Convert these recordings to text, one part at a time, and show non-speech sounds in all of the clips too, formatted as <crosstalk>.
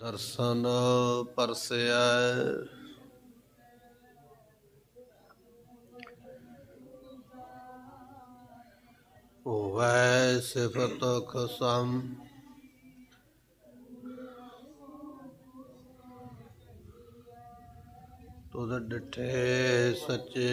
दर्शन परसय वै सिफत खसम तुद डिठे सचे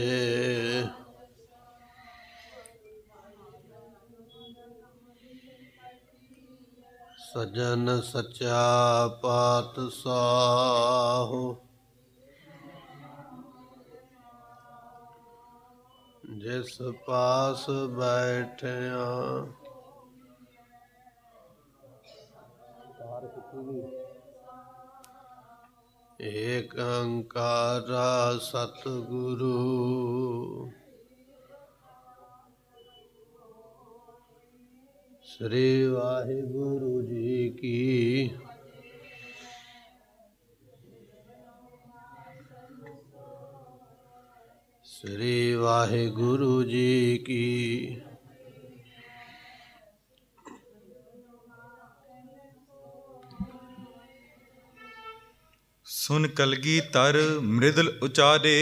ਸਜਨ ਸਚਾ ਸਾਹੋ ਜਿਸ ਪਾਸ ਬੈਠਿਆ ਏਕ ਅੰਕਾਰਾ ਸਤਿਗੁਰੂ ਸ੍ਰੀ ਵਾਹਿਗੁਰੂ ਜੀ ਕੀ ਸ੍ਰੀ ਵਾਹਿਗੁਰੂ ਜੀ ਕੀ ਸੁਨ ਕਲਗੀ ਤਰ ਮ੍ਰਿਦਲ ਉਚਾਰੇ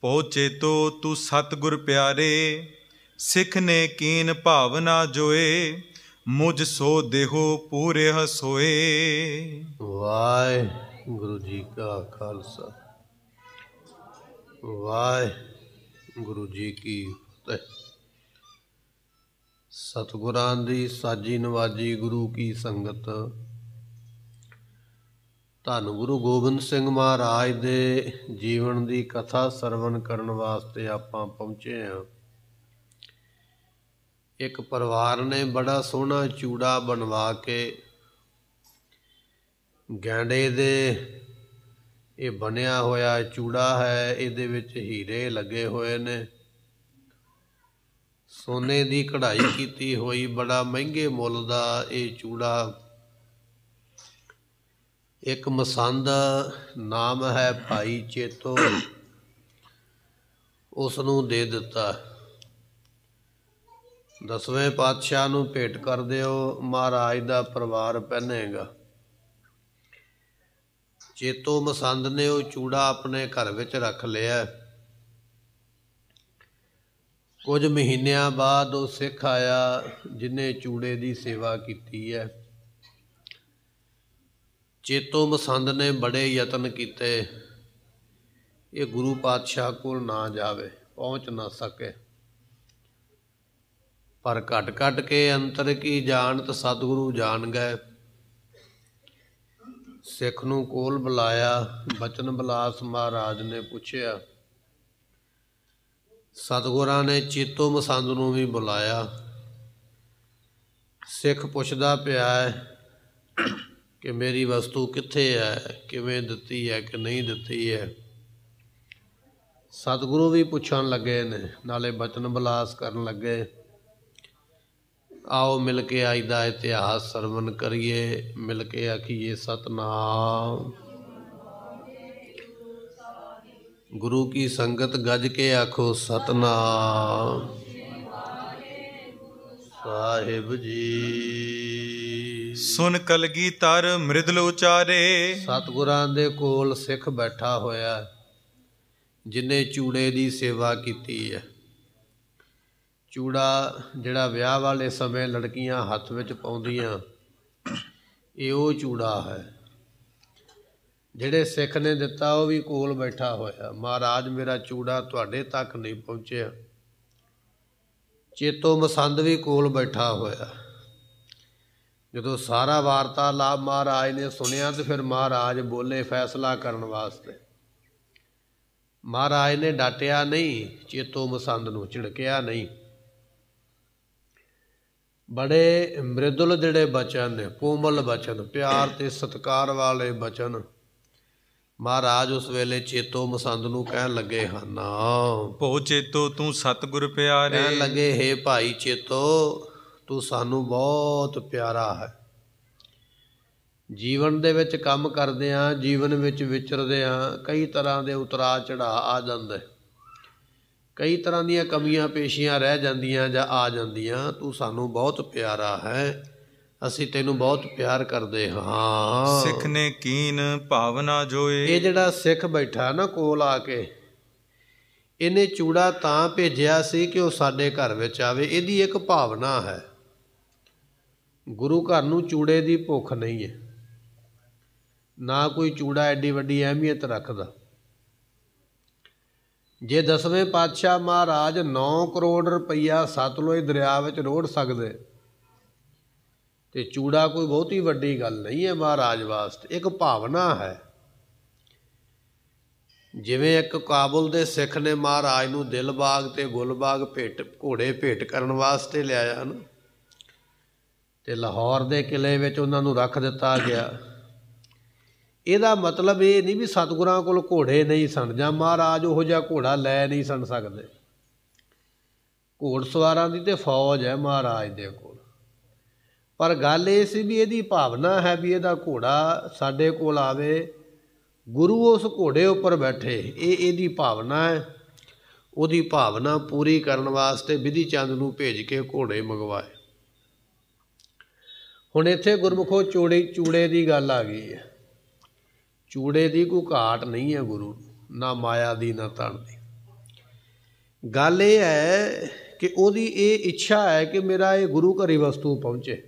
ਪਹੁੰਚੇ ਤੋ ਤੂੰ ਸਤਗੁਰ ਪਿਆਰੇ ਸਿੱਖ ਨੇ ਕੀਨ ਭਾਵਨਾ ਜੋਏ ਮੁਝ ਸੋ ਦੇਹੋ ਪੂਰੇ ਹਸੋਏ ਗੁਰੂ ਜੀ ਕਾ ਖਾਲਸਾ ਗੁਰੂ ਜੀ ਕੀ ਫਤਿਹ ਸਤਿਗੁਰਾਂ ਦੀ ਸਾਜੀ ਨਵਾਜੀ ਗੁਰੂ ਕੀ ਸੰਗਤ ਧੰਨ ਗੁਰੂ ਗੋਬਿੰਦ ਸਿੰਘ ਮਹਾਰਾਜ ਦੇ ਜੀਵਨ ਦੀ ਕਥਾ ਸਰਵਣ ਕਰਨ ਵਾਸਤੇ ਆਪਾਂ ਪਹੁੰਚੇ ਹਾਂ ਇੱਕ ਪਰਿਵਾਰ ਨੇ ਬੜਾ ਸੋਹਣਾ ਚੂੜਾ ਬਣਵਾ ਕੇ ਗੈਂਡੇ ਦੇ ਇਹ ਬਣਿਆ ਹੋਇਆ ਚੂੜਾ ਹੈ ਇਹਦੇ ਵਿੱਚ ਹੀਰੇ ਲੱਗੇ ਹੋਏ ਨੇ ਸੋਨੇ ਦੀ ਕਢਾਈ ਕੀਤੀ ਹੋਈ ਬੜਾ ਮਹਿੰਗੇ ਮੁੱਲ ਦਾ ਇਹ ਚੂੜਾ ਇੱਕ ਮਸੰਦ ਨਾਮ ਹੈ ਭਾਈ ਚੇਤੋ ਉਸ ਨੂੰ ਦੇ ਦਿੱਤਾ ਦਸਵੇਂ ਪਾਤਸ਼ਾਹ ਨੂੰ ਭੇਟ ਕਰ ਦਿਓ ਮਹਾਰਾਜ ਦਾ ਪਰਿਵਾਰ ਪਹਿਨੇਗਾ ਚੇਤੋ ਮਸੰਦ ਨੇ ਉਹ ਚੂੜਾ ਆਪਣੇ ਘਰ ਵਿੱਚ ਰੱਖ ਲਿਆ ਕੁਝ ਮਹੀਨਿਆਂ ਬਾਅਦ ਉਹ ਸਿੱਖ ਆਇਆ ਜਿਨੇ ਚੂੜੇ ਦੀ ਸੇਵਾ ਕੀਤੀ ਹੈ ਚੇਤੋ ਮਸੰਦ ਨੇ ਬੜੇ ਯਤਨ ਕੀਤੇ ਇਹ ਗੁਰੂ ਪਾਤਸ਼ਾਹ ਕੋਲ ਨਾ ਜਾਵੇ ਪਹੁੰਚ ਨਾ ਸਕੇ ਪਰ ਘਟ ਘਟ ਕੇ ਅੰਤਰ ਕੀ ਜਾਣਤ ਸਤਿਗੁਰੂ ਜਾਣ ਗਏ ਸਿੱਖ ਨੂੰ ਕੋਲ ਬੁਲਾਇਆ ਬਚਨ ਬਲਾਸ ਮਹਾਰਾਜ ਨੇ ਪੁੱਛਿਆ ਸਤਗੁਰਾਂ ਨੇ ਚੀਤੋ ਮਸੰਦ ਨੂੰ ਵੀ ਬੁਲਾਇਆ ਸਿੱਖ ਪੁੱਛਦਾ ਪਿਆ ਹੈ ਕਿ ਮੇਰੀ ਵਸਤੂ ਕਿੱਥੇ ਹੈ ਕਿਵੇਂ ਦਿੱਤੀ ਹੈ ਕਿ ਨਹੀਂ ਦਿੱਤੀ ਹੈ ਸਤਗੁਰੂ ਵੀ ਪੁੱਛਣ ਲੱਗੇ ਨੇ ਨਾਲੇ ਬਚਨ ਬਲਾਸ ਕਰਨ ਲੱਗੇ ਆਓ ਮਿਲ ਕੇ ਅੱਜ ਦਾ ਇਤਿਹਾਸ ਸਰਵਨ ਕਰੀਏ ਮਿਲ ਕੇ ਆਖੀਏ ਸਤਨਾਮ ਗੁਰੂ ਕੀ ਸੰਗਤ ਗੱਜ ਕੇ ਆਖੋ ਸਤਨਾਮ ਸਾਹਿਬ ਜੀ ਸੁਨ ਕਲਗੀ ਤਰ ਮ੍ਰਿਦਲ ਉਚਾਰੇ ਸਤਗੁਰਾਂ ਦੇ ਕੋਲ ਸਿੱਖ ਬੈਠਾ ਹੋਇਆ ਜਿਨੇ ਚੂੜੇ ਦੀ ਸੇਵਾ ਕੀਤੀ ਹੈ ਚੂੜਾ ਜਿਹੜਾ ਵਿਆਹ ਵਾਲੇ ਸਮੇਂ ਲੜਕੀਆਂ ਹੱਥ ਵਿੱਚ ਪਾਉਂਦੀਆਂ ਇਹ ਉਹ ਚੂੜਾ ਹੈ ਜਿਹੜੇ ਸਿੱਖ ਨੇ ਦਿੱਤਾ ਉਹ ਵੀ ਕੋਲ ਬੈਠਾ ਹੋਇਆ ਮਹਾਰਾਜ ਮੇਰਾ ਚੂੜਾ ਤੁਹਾਡੇ ਤੱਕ ਨਹੀਂ ਪਹੁੰਚਿਆ ਚੇਤੋ ਮਸੰਦ ਵੀ ਕੋਲ ਬੈਠਾ ਹੋਇਆ ਜਦੋਂ ਸਾਰਾ ਵਾਰਤਾਲਾਪ ਮਹਾਰਾਜ ਨੇ ਸੁਣਿਆ ਤੇ ਫਿਰ ਮਹਾਰਾਜ ਬੋਲੇ ਫੈਸਲਾ ਕਰਨ ਵਾਸਤੇ ਮਹਾਰਾਜ ਨੇ ਡਾਟਿਆ ਨਹੀਂ ਚੇਤੋ ਮਸੰਦ ਨੂੰ ਝਿੜਕਿਆ ਨਹੀਂ ਬੜੇ ਮ੍ਰਿਦੁਲ ਜਿਹੜੇ ਬਚਨ ਨੇ ਕੋਮਲ ਬਚਨ ਪਿਆਰ ਤੇ ਸਤਕਾਰ ਵਾਲੇ ਬਚਨ ਮਹਾਰਾਜ ਉਸ ਵੇਲੇ ਚੇਤੋ ਮਸੰਦ ਨੂੰ ਕਹਿਣ ਲੱਗੇ ਹਨ ਭੋ ਚੇਤੋ ਤੂੰ ਸਤਗੁਰ ਪਿਆਰੇ ਕਹਿਣ ਲੱਗੇ ਹੈ ਭਾਈ ਚੇਤੋ ਤੂੰ ਸਾਨੂੰ ਬਹੁਤ ਪਿਆਰਾ ਹੈ ਜੀਵਨ ਦੇ ਵਿੱਚ ਕੰਮ ਕਰਦੇ ਆ ਜੀਵਨ ਵਿੱਚ ਵਿਚਰਦੇ ਆ ਕਈ ਤਰ੍ਹਾਂ ਦੇ ਉਤਰਾ ਚੜਾ ਆ ਜਾਂਦੇ ਕਈ ਤਰ੍ਹਾਂ ਦੀਆਂ ਕਮੀਆਂ ਪੇਸ਼ੀਆਂ ਰਹਿ ਜਾਂਦੀਆਂ ਜਾਂ ਆ ਜਾਂਦੀਆਂ ਤੂੰ ਸਾਨੂੰ ਬਹੁਤ ਪਿਆਰਾ ਹੈ ਅਸੀਂ ਤੈਨੂੰ ਬਹੁਤ ਪਿਆਰ ਕਰਦੇ ਹਾਂ ਸਿੱਖ ਨੇ ਕੀਨ ਭਾਵਨਾ ਜੋਏ ਇਹ ਜਿਹੜਾ ਸਿੱਖ ਬੈਠਾ ਨਾ ਕੋਲ ਆ ਕੇ ਇਹਨੇ ਚੂੜਾ ਤਾਂ ਭੇਜਿਆ ਸੀ ਕਿ ਉਹ ਸਾਡੇ ਘਰ ਵਿੱਚ ਆਵੇ ਇਹਦੀ ਇੱਕ ਭਾਵਨਾ ਹੈ ਗੁਰੂ ਘਰ ਨੂੰ ਚੂੜੇ ਦੀ ਭੁੱਖ ਨਹੀਂ ਹੈ ਨਾ ਕੋਈ ਚੂੜਾ ਐਡੀ ਵੱਡੀ ਅਹਿਮੀਅਤ ਰੱਖਦਾ ਜੇ ਦਸਵੇਂ ਪਾਤਸ਼ਾਹ ਮਹਾਰਾਜ 9 ਕਰੋੜ ਰੁਪਈਆ ਸਤਲੁਜ ਦਰਿਆ ਵਿੱਚ ਰੋੜ ਸਕਦੇ ਤੇ ਚੂੜਾ ਕੋਈ ਬਹੁਤੀ ਵੱਡੀ ਗੱਲ ਨਹੀਂ ਹੈ ਮਹਾਰਾਜ ਵਾਸਤੇ ਇੱਕ ਭਾਵਨਾ ਹੈ ਜਿਵੇਂ ਇੱਕ ਕਾਬਲ ਦੇ ਸਿੱਖ ਨੇ ਮਹਾਰਾਜ ਨੂੰ ਦਿਲਬਾਗ ਤੇ ਗੁਲਬਾਗ ਭੇਟ ਘੋੜੇ ਭੇਟ ਕਰਨ ਵਾਸਤੇ ਲਿਆਇਆ ਨਾ ਤੇ ਲਾਹੌਰ ਦੇ ਕਿਲੇ ਵਿੱਚ ਉਹਨਾਂ ਨੂੰ ਰੱਖ ਦਿੱਤਾ ਗਿਆ ਇਹਦਾ ਮਤਲਬ ਇਹ ਨਹੀਂ ਵੀ ਸਤਗੁਰਾਂ ਕੋਲ ਘੋੜੇ ਨਹੀਂ ਸਨ ਜਾਂ ਮਹਾਰਾਜ ਉਹ ਜਿਹਾ ਘੋੜਾ ਲੈ ਨਹੀਂ ਸਨ ਸਕਦੇ ਘੋੜਸਵਾਰਾਂ ਦੀ ਤੇ ਫੌਜ ਹੈ ਮਹਾਰਾਜ ਦੇ ਕੋਲ ਪਰ ਗੱਲ ਇਹ ਸੀ ਵੀ ਇਹਦੀ ਭਾਵਨਾ ਹੈ ਵੀ ਇਹਦਾ ਘੋੜਾ ਸਾਡੇ ਕੋਲ ਆਵੇ ਗੁਰੂ ਉਸ ਘੋੜੇ ਉੱਪਰ ਬੈਠੇ ਇਹ ਇਹਦੀ ਭਾਵਨਾ ਹੈ ਉਹਦੀ ਭਾਵਨਾ ਪੂਰੀ ਕਰਨ ਵਾਸਤੇ ਵਿਧੀ ਚੰਦ ਨੂੰ ਭੇਜ ਕੇ ਘੋੜੇ ਮੰਗਵਾਏ ਹੁਣ ਇੱਥੇ ਗੁਰਮਖੋ ਚੂੜੇ ਚੂੜੇ ਦੀ ਗੱਲ ਆ ਗਈ ਹੈ ਚੂੜੇ ਦੀ ਕੋਈ ਘਾਟ ਨਹੀਂ ਹੈ ਗੁਰੂ ਨਾ ਮਾਇਆ ਦੀ ਨਾ ਤਣ ਦੀ ਗੱਲ ਇਹ ਹੈ ਕਿ ਉਹਦੀ ਇਹ ਇੱਛਾ ਹੈ ਕਿ ਮੇਰਾ ਇਹ ਗੁਰੂ ਘਰੀ ਵਸਤੂ ਪਹੁੰਚੇ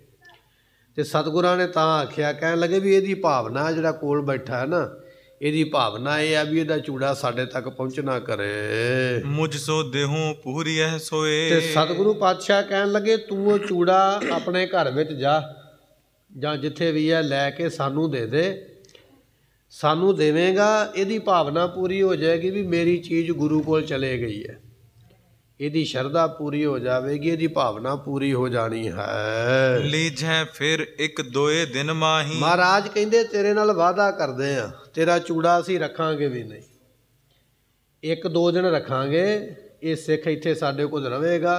ਤੇ ਸਤਿਗੁਰਾਂ ਨੇ ਤਾਂ ਆਖਿਆ ਕਹਿਣ ਲੱਗੇ ਵੀ ਇਹਦੀ ਭਾਵਨਾ ਜਿਹੜਾ ਕੋਲ ਬੈਠਾ ਹੈ ਨਾ ਇਹਦੀ ਭਾਵਨਾ ਇਹ ਆ ਵੀ ਇਹਦਾ ਚੂੜਾ ਸਾਡੇ ਤੱਕ ਪਹੁੰਚਣਾ ਕਰੇ ਮੁਝ ਸੋ ਦੇਹੂ ਪੂਰੀ ਐ ਸੋਏ ਤੇ ਸਤਿਗੁਰੂ ਪਾਤਸ਼ਾਹ ਕਹਿਣ ਲੱਗੇ ਤੂੰ ਉਹ ਚੂੜਾ ਆਪਣੇ ਘਰ ਵਿੱਚ ਜਾ ਜਾਂ ਜਿੱਥੇ ਵੀ ਐ ਲੈ ਕੇ ਸਾਨੂੰ ਦੇ ਦੇ ਸਾਨੂੰ ਦੇਵੇਂਗਾ ਇਹਦੀ ਭਾਵਨਾ ਪੂਰੀ ਹੋ ਜਾਏਗੀ ਵੀ ਮੇਰੀ ਚੀਜ਼ ਗੁਰੂ ਕੋਲ ਚਲੇ ਗਈ ਹੈ ਇਹਦੀ ਸ਼ਰਧਾ ਪੂਰੀ ਹੋ ਜਾਵੇਗੀ ਇਹਦੀ ਭਾਵਨਾ ਪੂਰੀ ਹੋ ਜਾਣੀ ਹੈ ਲੀਜੈ ਫਿਰ ਇੱਕ ਦੋਏ ਦਿਨ ਮਾਹੀ ਮਹਾਰਾਜ ਕਹਿੰਦੇ ਤੇਰੇ ਨਾਲ ਵਾਦਾ ਕਰਦੇ ਆ ਤੇਰਾ ਚੂੜਾ ਅਸੀਂ ਰੱਖਾਂਗੇ ਵੀ ਨਹੀਂ ਇੱਕ ਦੋ ਦਿਨ ਰੱਖਾਂਗੇ ਇਹ ਸਿੱਖ ਇੱਥੇ ਸਾਡੇ ਕੋਲ ਰਹੇਗਾ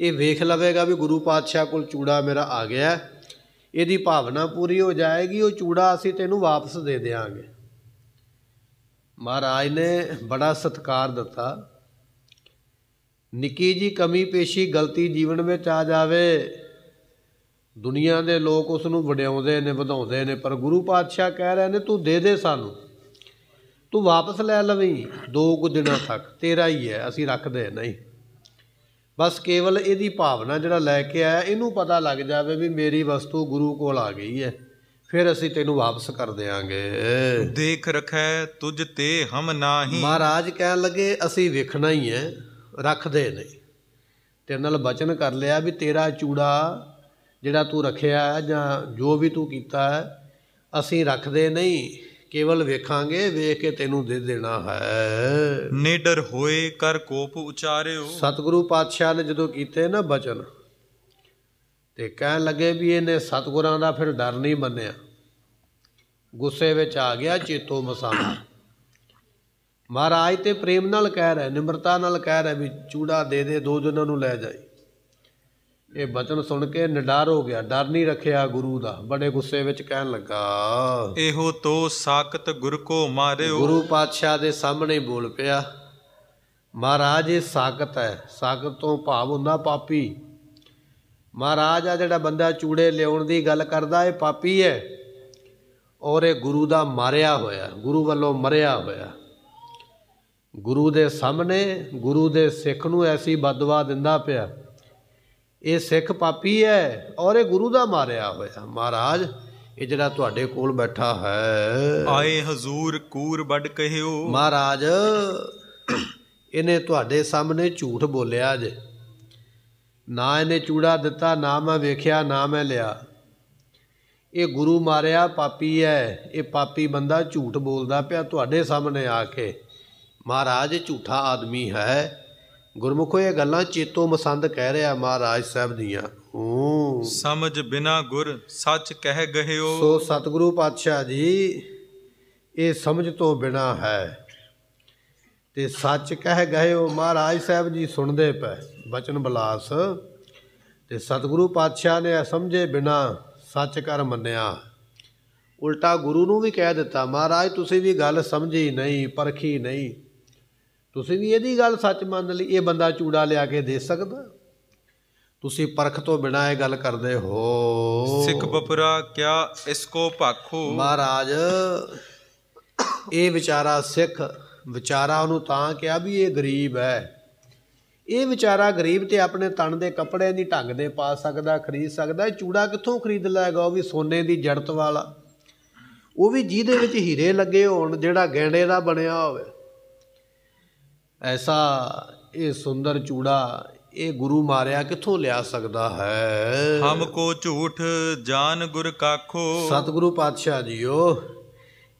ਇਹ ਵੇਖ ਲਵੇਗਾ ਵੀ ਗੁਰੂ ਪਾਤਸ਼ਾਹ ਕੋਲ ਚੂੜਾ ਮੇਰਾ ਆ ਗਿਆ ਇਹਦੀ ਭਾਵਨਾ ਪੂਰੀ ਹੋ ਜਾਏਗੀ ਉਹ ਚੂੜਾ ਅਸੀਂ ਤੈਨੂੰ ਵਾਪਸ ਦੇ ਦੇਵਾਂਗੇ ਮਹਾਰਾਜ ਨੇ ਬੜਾ ਸਤਕਾਰ ਦਿੱਤਾ ਨਿੱਕੀ ਜੀ ਕਮੀ ਪੇਸ਼ੀ ਗਲਤੀ ਜੀਵਨ ਵਿੱਚ ਆ ਜਾਵੇ ਦੁਨੀਆ ਦੇ ਲੋਕ ਉਸ ਨੂੰ ਵਡਿਆਉਂਦੇ ਨੇ ਵਧਾਉਂਦੇ ਨੇ ਪਰ ਗੁਰੂ ਪਾਤਸ਼ਾਹ ਕਹਿ ਰਹੇ ਨੇ ਤੂੰ ਦੇ ਦੇ ਸਾਨੂੰ ਤੂੰ ਵਾਪਸ ਲੈ ਲਵੀਂ ਦੋ ਕੁ ਦਿਨਾਂ ਤੱਕ ਤੇਰਾ ਹੀ ਹੈ ਅਸੀਂ ਰੱਖਦੇ ਨਹੀਂ ਬਸ ਕੇਵਲ ਇਹਦੀ ਭਾਵਨਾ ਜਿਹੜਾ ਲੈ ਕੇ ਆਇਆ ਇਹਨੂੰ ਪਤਾ ਲੱਗ ਜਾਵੇ ਵੀ ਮੇਰੀ ਵਸਤੂ ਗੁਰੂ ਕੋਲ ਆ ਗਈ ਹੈ ਫਿਰ ਅਸੀਂ ਤੈਨੂੰ ਵਾਪਸ ਕਰ ਦੇਾਂਗੇ ਦੇਖ ਰਖੈ ਤੁਝ ਤੇ ਹਮ ਨਾਹੀ ਮਹਾਰਾਜ ਕਹਿਣ ਲੱਗੇ ਅਸੀਂ ਵੇਖਣਾ ਹੀ ਹੈ ਰੱਖਦੇ ਨਹੀਂ ਤੇ ਨਾਲ ਬਚਨ ਕਰ ਲਿਆ ਵੀ ਤੇਰਾ ਚੂੜਾ ਜਿਹੜਾ ਤੂੰ ਰੱਖਿਆ ਜਾਂ ਜੋ ਵੀ ਤੂੰ ਕੀਤਾ ਅਸੀਂ ਰੱਖਦੇ ਨਹੀਂ ਕੇਵਲ ਵੇਖਾਂਗੇ ਵੇਖ ਕੇ ਤੈਨੂੰ ਦੇ ਦੇਣਾ ਹੈ ਨੀਡਰ ਹੋਏ ਕਰ ਕੋਪ ਉਚਾਰਿਓ ਸਤਿਗੁਰੂ ਪਾਤਸ਼ਾਹ ਨੇ ਜਦੋਂ ਕੀਤੇ ਨਾ ਬਚਨ ਤੇ ਕਹਿਣ ਲੱਗੇ ਵੀ ਇਹਨੇ ਸਤਿਗੁਰਾਂ ਦਾ ਫਿਰ ਡਰ ਨਹੀਂ ਮੰਨਿਆ ਗੁੱਸੇ ਵਿੱਚ ਆ ਗਿਆ ਚੇਤੋ ਮਸਾਣਾ ਮਹਾਰਾਜ ਤੇ ਪ੍ਰੇਮ ਨਾਲ ਕਹਿ ਰਿਹਾ ਨਿਮਰਤਾ ਨਾਲ ਕਹਿ ਰਿਹਾ ਵੀ ਚੂੜਾ ਦੇ ਦੇ ਦੋ ਜਨਾਂ ਨੂੰ ਲੈ ਜਾਈ ਇਹ ਬਚਨ ਸੁਣ ਕੇ ਨਡਰ ਹੋ ਗਿਆ ਡਰ ਨਹੀਂ ਰੱਖਿਆ ਗੁਰੂ ਦਾ ਬੜੇ ਗੁੱਸੇ ਵਿੱਚ ਕਹਿਣ ਲੱਗਾ ਇਹੋ ਤੋ ਸਾਖਤ ਗੁਰ ਕੋ ਮਾਰਿਓ ਗੁਰੂ ਪਾਤਸ਼ਾਹ ਦੇ ਸਾਹਮਣੇ ਬੋਲ ਪਿਆ ਮਹਾਰਾਜ ਇਹ ਸਾਖਤ ਹੈ ਸਾਖਤ ਤੋਂ ਭਾਵ ਹੁੰਦਾ ਪਾਪੀ ਮਹਾਰਾਜ ਆ ਜਿਹੜਾ ਬੰਦਾ ਚੂੜੇ ਲਿਆਉਣ ਦੀ ਗੱਲ ਕਰਦਾ ਇਹ ਪਾਪੀ ਹੈ ਔਰ ਇਹ ਗੁਰੂ ਦਾ ਮਾਰਿਆ ਹੋਇਆ ਗੁਰੂ ਵੱਲੋਂ ਮਰਿਆ ਹੋਇਆ ਗੁਰੂ ਦੇ ਸਾਹਮਣੇ ਗੁਰੂ ਦੇ ਸਿੱਖ ਨੂੰ ਐਸੀ ਬਦਵਾ ਦਿੰਦਾ ਪਿਆ ਇਹ ਸਿੱਖ ਪਾਪੀ ਹੈ ਔਰ ਇਹ ਗੁਰੂ ਦਾ ਮਾਰਿਆ ਹੋਇਆ ਮਹਾਰਾਜ ਇਹ ਜਿਹੜਾ ਤੁਹਾਡੇ ਕੋਲ ਬੈਠਾ ਹੈ ਆਏ ਹਜ਼ੂਰ ਕੂਰ ਵੱਡ ਕਹਿਓ ਮਹਾਰਾਜ ਇਹਨੇ ਤੁਹਾਡੇ ਸਾਹਮਣੇ ਝੂਠ ਬੋਲਿਆ ਜੇ ਨਾ ਇਹਨੇ ਚੂੜਾ ਦਿੱਤਾ ਨਾ ਮੈਂ ਵੇਖਿਆ ਨਾ ਮੈਂ ਲਿਆ ਇਹ ਗੁਰੂ ਮਾਰਿਆ ਪਾਪੀ ਹੈ ਇਹ ਪਾਪੀ ਬੰਦਾ ਝੂਠ ਬੋਲਦਾ ਪਿਆ ਤੁਹਾਡੇ ਸਾਹਮਣੇ ਆ ਕੇ ਮਹਾਰਾਜ ਝੂਠਾ ਆਦਮੀ ਹੈ ਗੁਰਮੁਖੋ ਇਹ ਗੱਲਾਂ ਚੇਤੋ ਮਸੰਦ ਕਹਿ ਰਿਹਾ ਮਹਾਰਾਜ ਸਾਹਿਬ ਦੀਆਂ ਹੂੰ ਸਮਝ ਬਿਨਾ ਗੁਰ ਸੱਚ ਕਹਿ ਗਹਿਓ ਸੋ ਸਤਿਗੁਰੂ ਪਾਤਸ਼ਾਹ ਜੀ ਇਹ ਸਮਝ ਤੋਂ ਬਿਨਾ ਹੈ ਤੇ ਸੱਚ ਕਹਿ ਗਹਿਓ ਮਹਾਰਾਜ ਸਾਹਿਬ ਜੀ ਸੁਣਦੇ ਪਏ ਬਚਨ ਬਲਾਸ ਤੇ ਸਤਿਗੁਰੂ ਪਾਤਸ਼ਾਹ ਨੇ ਸਮਝੇ ਬਿਨਾ ਸੱਚ ਕਰ ਮੰਨਿਆ ਉਲਟਾ ਗੁਰੂ ਨੂੰ ਵੀ ਕਹਿ ਦਿੱਤਾ ਮਹਾਰਾਜ ਤੁਸੀਂ ਵੀ ਗੱਲ ਸਮਝੀ ਨਹੀਂ ਪਰਖੀ ਨਹੀਂ ਤੁਸੀਂ ਵੀ ਇਹਦੀ ਗੱਲ ਸੱਚ ਮੰਨ ਲਈ ਇਹ ਬੰਦਾ ਚੂੜਾ ਲਿਆ ਕੇ ਦੇ ਸਕਦਾ ਤੁਸੀਂ ਪਰਖ ਤੋਂ ਬਿਨਾ ਇਹ ਗੱਲ ਕਰਦੇ ਹੋ ਸਿੱਖ ਬਪਰਾ ਕਿਆ ਇਸ ਕੋ ਭਾਖੂ ਮਹਾਰਾਜ ਇਹ ਵਿਚਾਰਾ ਸਿੱਖ ਵਿਚਾਰਾ ਉਹਨੂੰ ਤਾਂ ਕਿਹਾ ਵੀ ਇਹ ਗਰੀਬ ਹੈ ਇਹ ਵਿਚਾਰਾ ਗਰੀਬ ਤੇ ਆਪਣੇ ਤਣ ਦੇ ਕੱਪੜੇ ਦੀ ਢੰਗ ਦੇ ਪਾ ਸਕਦਾ ਖਰੀਦ ਸਕਦਾ ਚੂੜਾ ਕਿੱਥੋਂ ਖਰੀਦ ਲੈਗਾ ਉਹ ਵੀ ਸੋਨੇ ਦੀ ਜੜਤ ਵਾਲਾ ਉਹ ਵੀ ਜਿਹਦੇ ਵਿੱਚ ਹੀਰੇ ਲੱਗੇ ਹੋਣ ਜਿਹੜਾ ਗਹਿਣੇ ਦਾ ਬਣਿਆ ਹੋਵੇ ਐਸਾ ਇਹ ਸੁੰਦਰ ਚੂੜਾ ਇਹ ਗੁਰੂ ਮਾਰਿਆ ਕਿੱਥੋਂ ਲਿਆ ਸਕਦਾ ਹੈ ਹਮ ਕੋ ਝੂਠ ਜਾਨ ਗੁਰ ਕਾਖੋ ਸਤਿਗੁਰੂ ਪਾਤਸ਼ਾਹ ਜੀਓ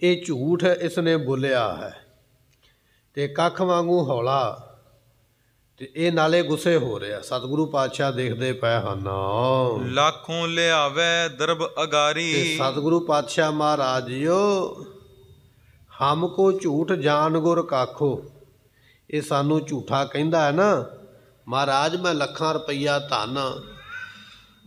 ਇਹ ਝੂਠ ਇਸ ਨੇ ਬੋਲਿਆ ਹੈ ਤੇ ਕੱਖ ਵਾਂਗੂ ਹੌਲਾ ਤੇ ਇਹ ਨਾਲੇ ਗੁੱਸੇ ਹੋ ਰਿਹਾ ਸਤਿਗੁਰੂ ਪਾਤਸ਼ਾਹ ਦੇਖਦੇ ਪਏ ਹਨ ਲੱਖੋਂ ਲਿਆਵੇ ਦਰਬ ਅਗਾਰੀ ਤੇ ਸਤਿਗੁਰੂ ਪਾਤਸ਼ਾਹ ਮਹਾਰਾਜ ਜੀਓ ਹਮ ਕੋ ਝੂਠ ਜਾਨ ਗੁਰ ਕਾਖੋ ਇਹ ਸਾਨੂੰ ਝੂਠਾ ਕਹਿੰਦਾ ਹੈ ਨਾ ਮਹਾਰਾਜ ਮੈਂ ਲੱਖਾਂ ਰੁਪਈਆ ਧਨ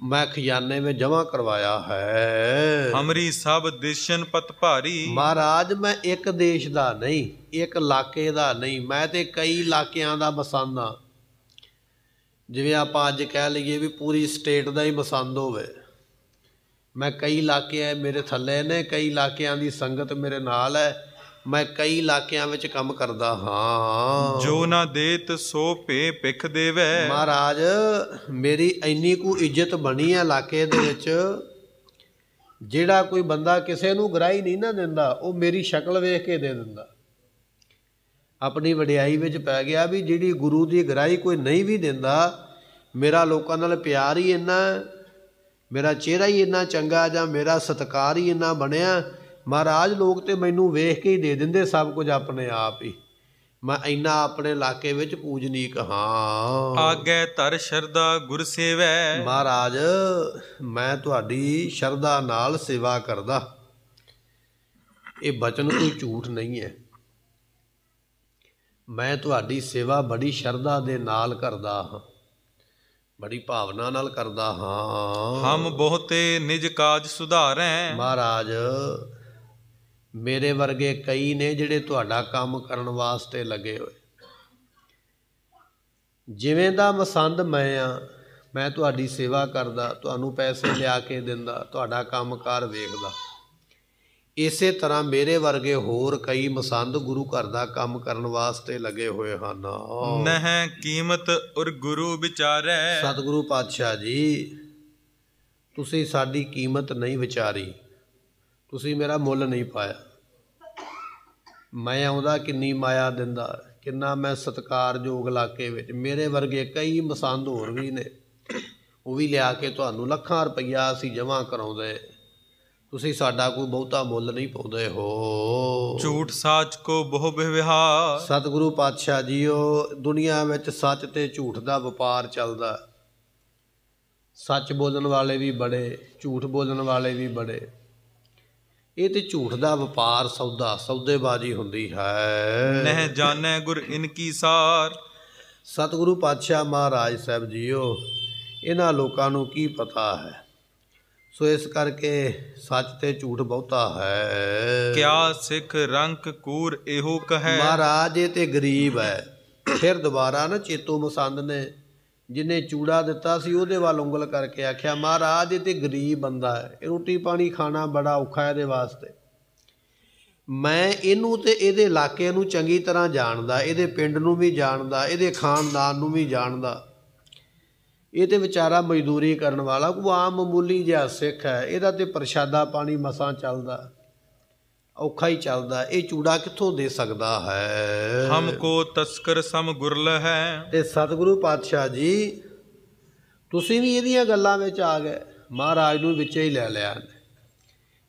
ਮੈਂ ਖਜ਼ਾਨੇ ਵਿੱਚ ਜਮ੍ਹਾਂ ਕਰਵਾਇਆ ਹੈ ਅਮਰੀ ਸਭ ਦੇਸ਼ਨ ਪਤ ਭਾਰੀ ਮਹਾਰਾਜ ਮੈਂ ਇੱਕ ਦੇਸ਼ ਦਾ ਨਹੀਂ ਇੱਕ ਇਲਾਕੇ ਦਾ ਨਹੀਂ ਮੈਂ ਤੇ ਕਈ ਇਲਾਕਿਆਂ ਦਾ ਬਸਾਨਾ ਜਿਵੇਂ ਆਪਾਂ ਅੱਜ ਕਹਿ ਲਈਏ ਵੀ ਪੂਰੀ ਸਟੇਟ ਦਾ ਹੀ ਬਸੰਦ ਹੋਵੇ ਮੈਂ ਕਈ ਇਲਾਕੇ ਮੇਰੇ ਥੱਲੇ ਨੇ ਕਈ ਇਲਾਕਿਆਂ ਦੀ ਸੰਗਤ ਮੇਰੇ ਨਾਲ ਹੈ ਮੈਂ ਕਈ ਇਲਾਕਿਆਂ ਵਿੱਚ ਕੰਮ ਕਰਦਾ ਹਾਂ ਜੋ ਨਾ ਦੇਤ ਸੋ ਭੇ ਪਿਖ ਦੇਵੇ ਮਹਾਰਾਜ ਮੇਰੀ ਇੰਨੀ ਕੁ ਇੱਜ਼ਤ ਬਣੀ ਹੈ ਇਲਾਕੇ ਦੇ ਵਿੱਚ ਜਿਹੜਾ ਕੋਈ ਬੰਦਾ ਕਿਸੇ ਨੂੰ ਗਰਾਈ ਨਹੀਂ ਨਾ ਦਿੰਦਾ ਉਹ ਮੇਰੀ ਸ਼ਕਲ ਵੇਖ ਕੇ ਦੇ ਦਿੰਦਾ ਆਪਣੀ ਵਡਿਆਈ ਵਿੱਚ ਪੈ ਗਿਆ ਵੀ ਜਿਹੜੀ ਗੁਰੂ ਦੀ ਗਰਾਈ ਕੋਈ ਨਹੀਂ ਵੀ ਦਿੰਦਾ ਮੇਰਾ ਲੋਕਾਂ ਨਾਲ ਪਿਆਰ ਹੀ ਇੰਨਾ ਮੇਰਾ ਚਿਹਰਾ ਹੀ ਇੰਨਾ ਚੰਗਾ ਜਾਂ ਮੇਰਾ ਸਤਕਾਰ ਹੀ ਇੰਨਾ ਬਣਿਆ ਮਹਾਰਾਜ ਲੋਕ ਤੇ ਮੈਨੂੰ ਵੇਖ ਕੇ ਹੀ ਦੇ ਦਿੰਦੇ ਸਭ ਕੁਝ ਆਪਣੇ ਆਪ ਹੀ ਮੈਂ ਇੰਨਾ ਆਪਣੇ ਇਲਾਕੇ ਵਿੱਚ ਪੂਜਨੀਕ ਹਾਂ ਆਗੇ ਤਰ ਸ਼ਰਦਾ ਗੁਰ ਸੇਵੈ ਮਹਾਰਾਜ ਮੈਂ ਤੁਹਾਡੀ ਸ਼ਰਦਾ ਨਾਲ ਸੇਵਾ ਕਰਦਾ ਇਹ ਬਚਨ ਕੋਈ ਝੂਠ ਨਹੀਂ ਹੈ ਮੈਂ ਤੁਹਾਡੀ ਸੇਵਾ ਬੜੀ ਸ਼ਰਦਾ ਦੇ ਨਾਲ ਕਰਦਾ ਹਾਂ ਬੜੀ ਭਾਵਨਾ ਨਾਲ ਕਰਦਾ ਹਾਂ ਹਮ ਬਹੁਤੇ ਨਿਜ ਕਾਜ ਸੁਧਾਰੈ ਮਹਾਰਾਜ ਮੇਰੇ ਵਰਗੇ ਕਈ ਨੇ ਜਿਹੜੇ ਤੁਹਾਡਾ ਕੰਮ ਕਰਨ ਵਾਸਤੇ ਲੱਗੇ ਹੋਏ ਜਿਵੇਂ ਦਾ ਮਸੰਦ ਮੈਂ ਆ ਮੈਂ ਤੁਹਾਡੀ ਸੇਵਾ ਕਰਦਾ ਤੁਹਾਨੂੰ ਪੈਸੇ ਲਿਆ ਕੇ ਦਿੰਦਾ ਤੁਹਾਡਾ ਕੰਮਕਾਰ ਵੇਖਦਾ ਇਸੇ ਤਰ੍ਹਾਂ ਮੇਰੇ ਵਰਗੇ ਹੋਰ ਕਈ ਮਸੰਦ ਗੁਰੂ ਘਰ ਦਾ ਕੰਮ ਕਰਨ ਵਾਸਤੇ ਲੱਗੇ ਹੋਏ ਹਨ ਨਹਿ ਕੀਮਤ ਔਰ ਗੁਰੂ ਵਿਚਾਰੈ ਸਤਿਗੁਰੂ ਪਾਤਸ਼ਾਹ ਜੀ ਤੁਸੀਂ ਸਾਡੀ ਕੀਮਤ ਨਹੀਂ ਵਿਚਾਰੀ ਤੁਸੀਂ ਮੇਰਾ ਮੁੱਲ ਨਹੀਂ ਪਾਇਆ ਮੈਂ ਆਉਂਦਾ ਕਿੰਨੀ ਮਾਇਆ ਦਿੰਦਾ ਕਿੰਨਾ ਮੈਂ ਸਤਕਾਰਯੋਗ ਇਲਾਕੇ ਵਿੱਚ ਮੇਰੇ ਵਰਗੇ ਕਈ ਮਸੰਦ ਹੋਰ ਵੀ ਨੇ ਉਹ ਵੀ ਲਿਆ ਕੇ ਤੁਹਾਨੂੰ ਲੱਖਾਂ ਰੁਪਈਆ ਅਸੀਂ ਜਮ੍ਹਾਂ ਕਰਾਉਂਦੇ ਤੁਸੀਂ ਸਾਡਾ ਕੋਈ ਬਹੁਤਾ ਮੁੱਲ ਨਹੀਂ ਪਾਉਂਦੇ ਹੋ ਝੂਠ ਸੱਚ ਕੋ ਬਹੁ ਵਿਵਹਾਰ ਸਤਿਗੁਰੂ ਪਾਤਸ਼ਾਹ ਜੀਓ ਦੁਨੀਆ ਵਿੱਚ ਸੱਚ ਤੇ ਝੂਠ ਦਾ ਵਪਾਰ ਚੱਲਦਾ ਸੱਚ ਬੋਲਣ ਵਾਲੇ ਵੀ ਬੜੇ ਝੂਠ ਬੋਲਣ ਵਾਲੇ ਵੀ ਬੜੇ ਇਹ ਤੇ ਝੂਠ ਦਾ ਵਪਾਰ ਸੌਦਾ ਸੌਦੇਬਾਜ਼ੀ ਹੁੰਦੀ ਹੈ ਨਹਿ ਜਾਣੈ ਗੁਰ ਇਨਕੀ ਸਾਰ ਸਤਿਗੁਰੂ ਪਾਤਸ਼ਾਹ ਮਹਾਰਾਜ ਸਾਹਿਬ ਜੀਓ ਇਹਨਾਂ ਲੋਕਾਂ ਨੂੰ ਕੀ ਪਤਾ ਹੈ ਸੋ ਇਸ ਕਰਕੇ ਸੱਚ ਤੇ ਝੂਠ ਬਹੁਤਾ ਹੈ ਕਿਆ ਸਿੱਖ ਰੰਕ ਕੂਰ ਇਹੋ ਕਹੈ ਮਹਾਰਾਜ ਇਹ ਤੇ ਗਰੀਬ ਹੈ ਫਿਰ ਦੁਬਾਰਾ ਨਾ ਚੇਤੋ ਮਸੰਦ ਨੇ ਜਿਨੇ ਚੂੜਾ ਦਿੱਤਾ ਸੀ ਉਹਦੇ ਵੱਲ ਉਂਗਲ ਕਰਕੇ ਆਖਿਆ ਮਹਾਰਾਜ ਇਹ ਤੇ ਗਰੀਬ ਬੰਦਾ ਹੈ ਰੋਟੀ ਪਾਣੀ ਖਾਣਾ ਬੜਾ ਔਖਾ ਹੈ ਇਹਦੇ ਵਾਸਤੇ ਮੈਂ ਇਹਨੂੰ ਤੇ ਇਹਦੇ ਇਲਾਕੇ ਨੂੰ ਚੰਗੀ ਤਰ੍ਹਾਂ ਜਾਣਦਾ ਇਹਦੇ ਪਿੰਡ ਨੂੰ ਵੀ ਜਾਣਦਾ ਇਹਦੇ ਖਾਨਦਾਨ ਨੂੰ ਵੀ ਜਾਣਦਾ ਇਹ ਤੇ ਵਿਚਾਰਾ ਮਜ਼ਦੂਰੀ ਕਰਨ ਵਾਲਾ ਕੋ ਆਮ ਮਾਮੂਲੀ ਜਿਹਾ ਸਿੱਖ ਹੈ ਇਹਦਾ ਤੇ ਪ੍ਰਸ਼ਾਦਾ ਪਾਣੀ ਮਸਾਂ ਚੱਲਦਾ ਔਖਾ ਹੀ ਚੱਲਦਾ ਇਹ ਚੂੜਾ ਕਿੱਥੋਂ ਦੇ ਸਕਦਾ ਹੈ ਹਮ ਕੋ ਤਸਕਰ ਸਮ ਗੁਰਲ ਹੈ ਤੇ ਸਤਿਗੁਰੂ ਪਾਤਸ਼ਾਹ ਜੀ ਤੁਸੀਂ ਵੀ ਇਹਦੀਆਂ ਗੱਲਾਂ ਵਿੱਚ ਆ ਗਏ ਮਹਾਰਾਜ ਨੂੰ ਵਿੱਚੇ ਹੀ ਲੈ ਲਿਆ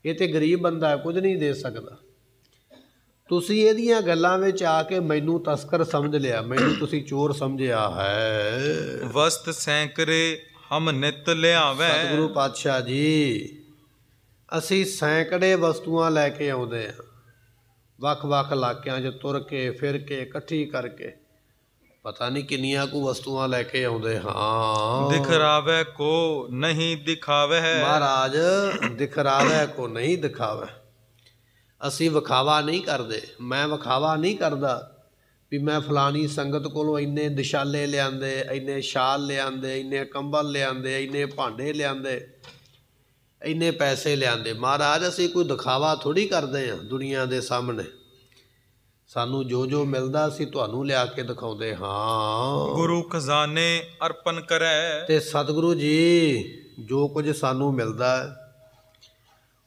ਇਹ ਤੇ ਗਰੀਬ ਬੰਦਾ ਕੁਝ ਨਹੀਂ ਦੇ ਸਕਦਾ ਤੁਸੀਂ ਇਹਦੀਆਂ ਗੱਲਾਂ ਵਿੱਚ ਆ ਕੇ ਮੈਨੂੰ ਤਸਕਰ ਸਮਝ ਲਿਆ ਮੈਨੂੰ ਤੁਸੀਂ ਚੋਰ ਸਮਝਿਆ ਹੈ ਵਸਤ ਸੈਂਕਰੇ ਹਮ ਨਿਤ ਲਿਆਵੇ ਸਤਿਗੁਰੂ ਪਾਤਸ਼ਾਹ ਜੀ ਅਸੀਂ ਸੈਂਕੜੇ ਵਸਤੂਆਂ ਲੈ ਕੇ ਆਉਂਦੇ ਆ ਵੱਖ-ਵੱਖ ਇਲਾਕਿਆਂ 'ਚ ਤੁਰ ਕੇ ਫਿਰ ਕੇ ਇਕੱਠੀ ਕਰਕੇ ਪਤਾ ਨਹੀਂ ਕਿੰਨੀਆਂ ਕੁ ਵਸਤੂਆਂ ਲੈ ਕੇ ਆਉਂਦੇ ਹਾਂ ਦਿਖਰਾਵੇ ਕੋ ਨਹੀਂ ਦਿਖਾਵੇ ਮਹਾਰਾਜ ਦਿਖਰਾਵੇ ਕੋ ਨਹੀਂ ਦਿਖਾਵੇ ਅਸੀਂ ਵਿਖਾਵਾ ਨਹੀਂ ਕਰਦੇ ਮੈਂ ਵਿਖਾਵਾ ਨਹੀਂ ਕਰਦਾ ਵੀ ਮੈਂ ਫਲਾਣੀ ਸੰਗਤ ਕੋਲੋਂ ਇੰਨੇ ਦਿਸ਼ਾਲੇ ਲਿਆਂਦੇ ਇੰਨੇ ਸ਼ਾਲ ਲਿਆਂਦੇ ਇੰਨੇ ਕੰਬਲ ਲਿਆਂਦੇ ਇੰਨੇ ਭਾਂਡੇ ਲਿਆਂਦੇ ਇੰਨੇ ਪੈਸੇ ਲਿਆਂਦੇ ਮਹਾਰਾਜ ਅਸੀਂ ਕੋਈ ਦਿਖਾਵਾ ਥੋੜੀ ਕਰਦੇ ਆ ਦੁਨੀਆ ਦੇ ਸਾਹਮਣੇ ਸਾਨੂੰ ਜੋ ਜੋ ਮਿਲਦਾ ਸੀ ਤੁਹਾਨੂੰ ਲਿਆ ਕੇ ਦਿਖਾਉਂਦੇ ਹਾਂ ਗੁਰੂ ਖਜ਼ਾਨੇ ਅਰਪਣ ਕਰੈ ਤੇ ਸਤਿਗੁਰੂ ਜੀ ਜੋ ਕੁਝ ਸਾਨੂੰ ਮਿਲਦਾ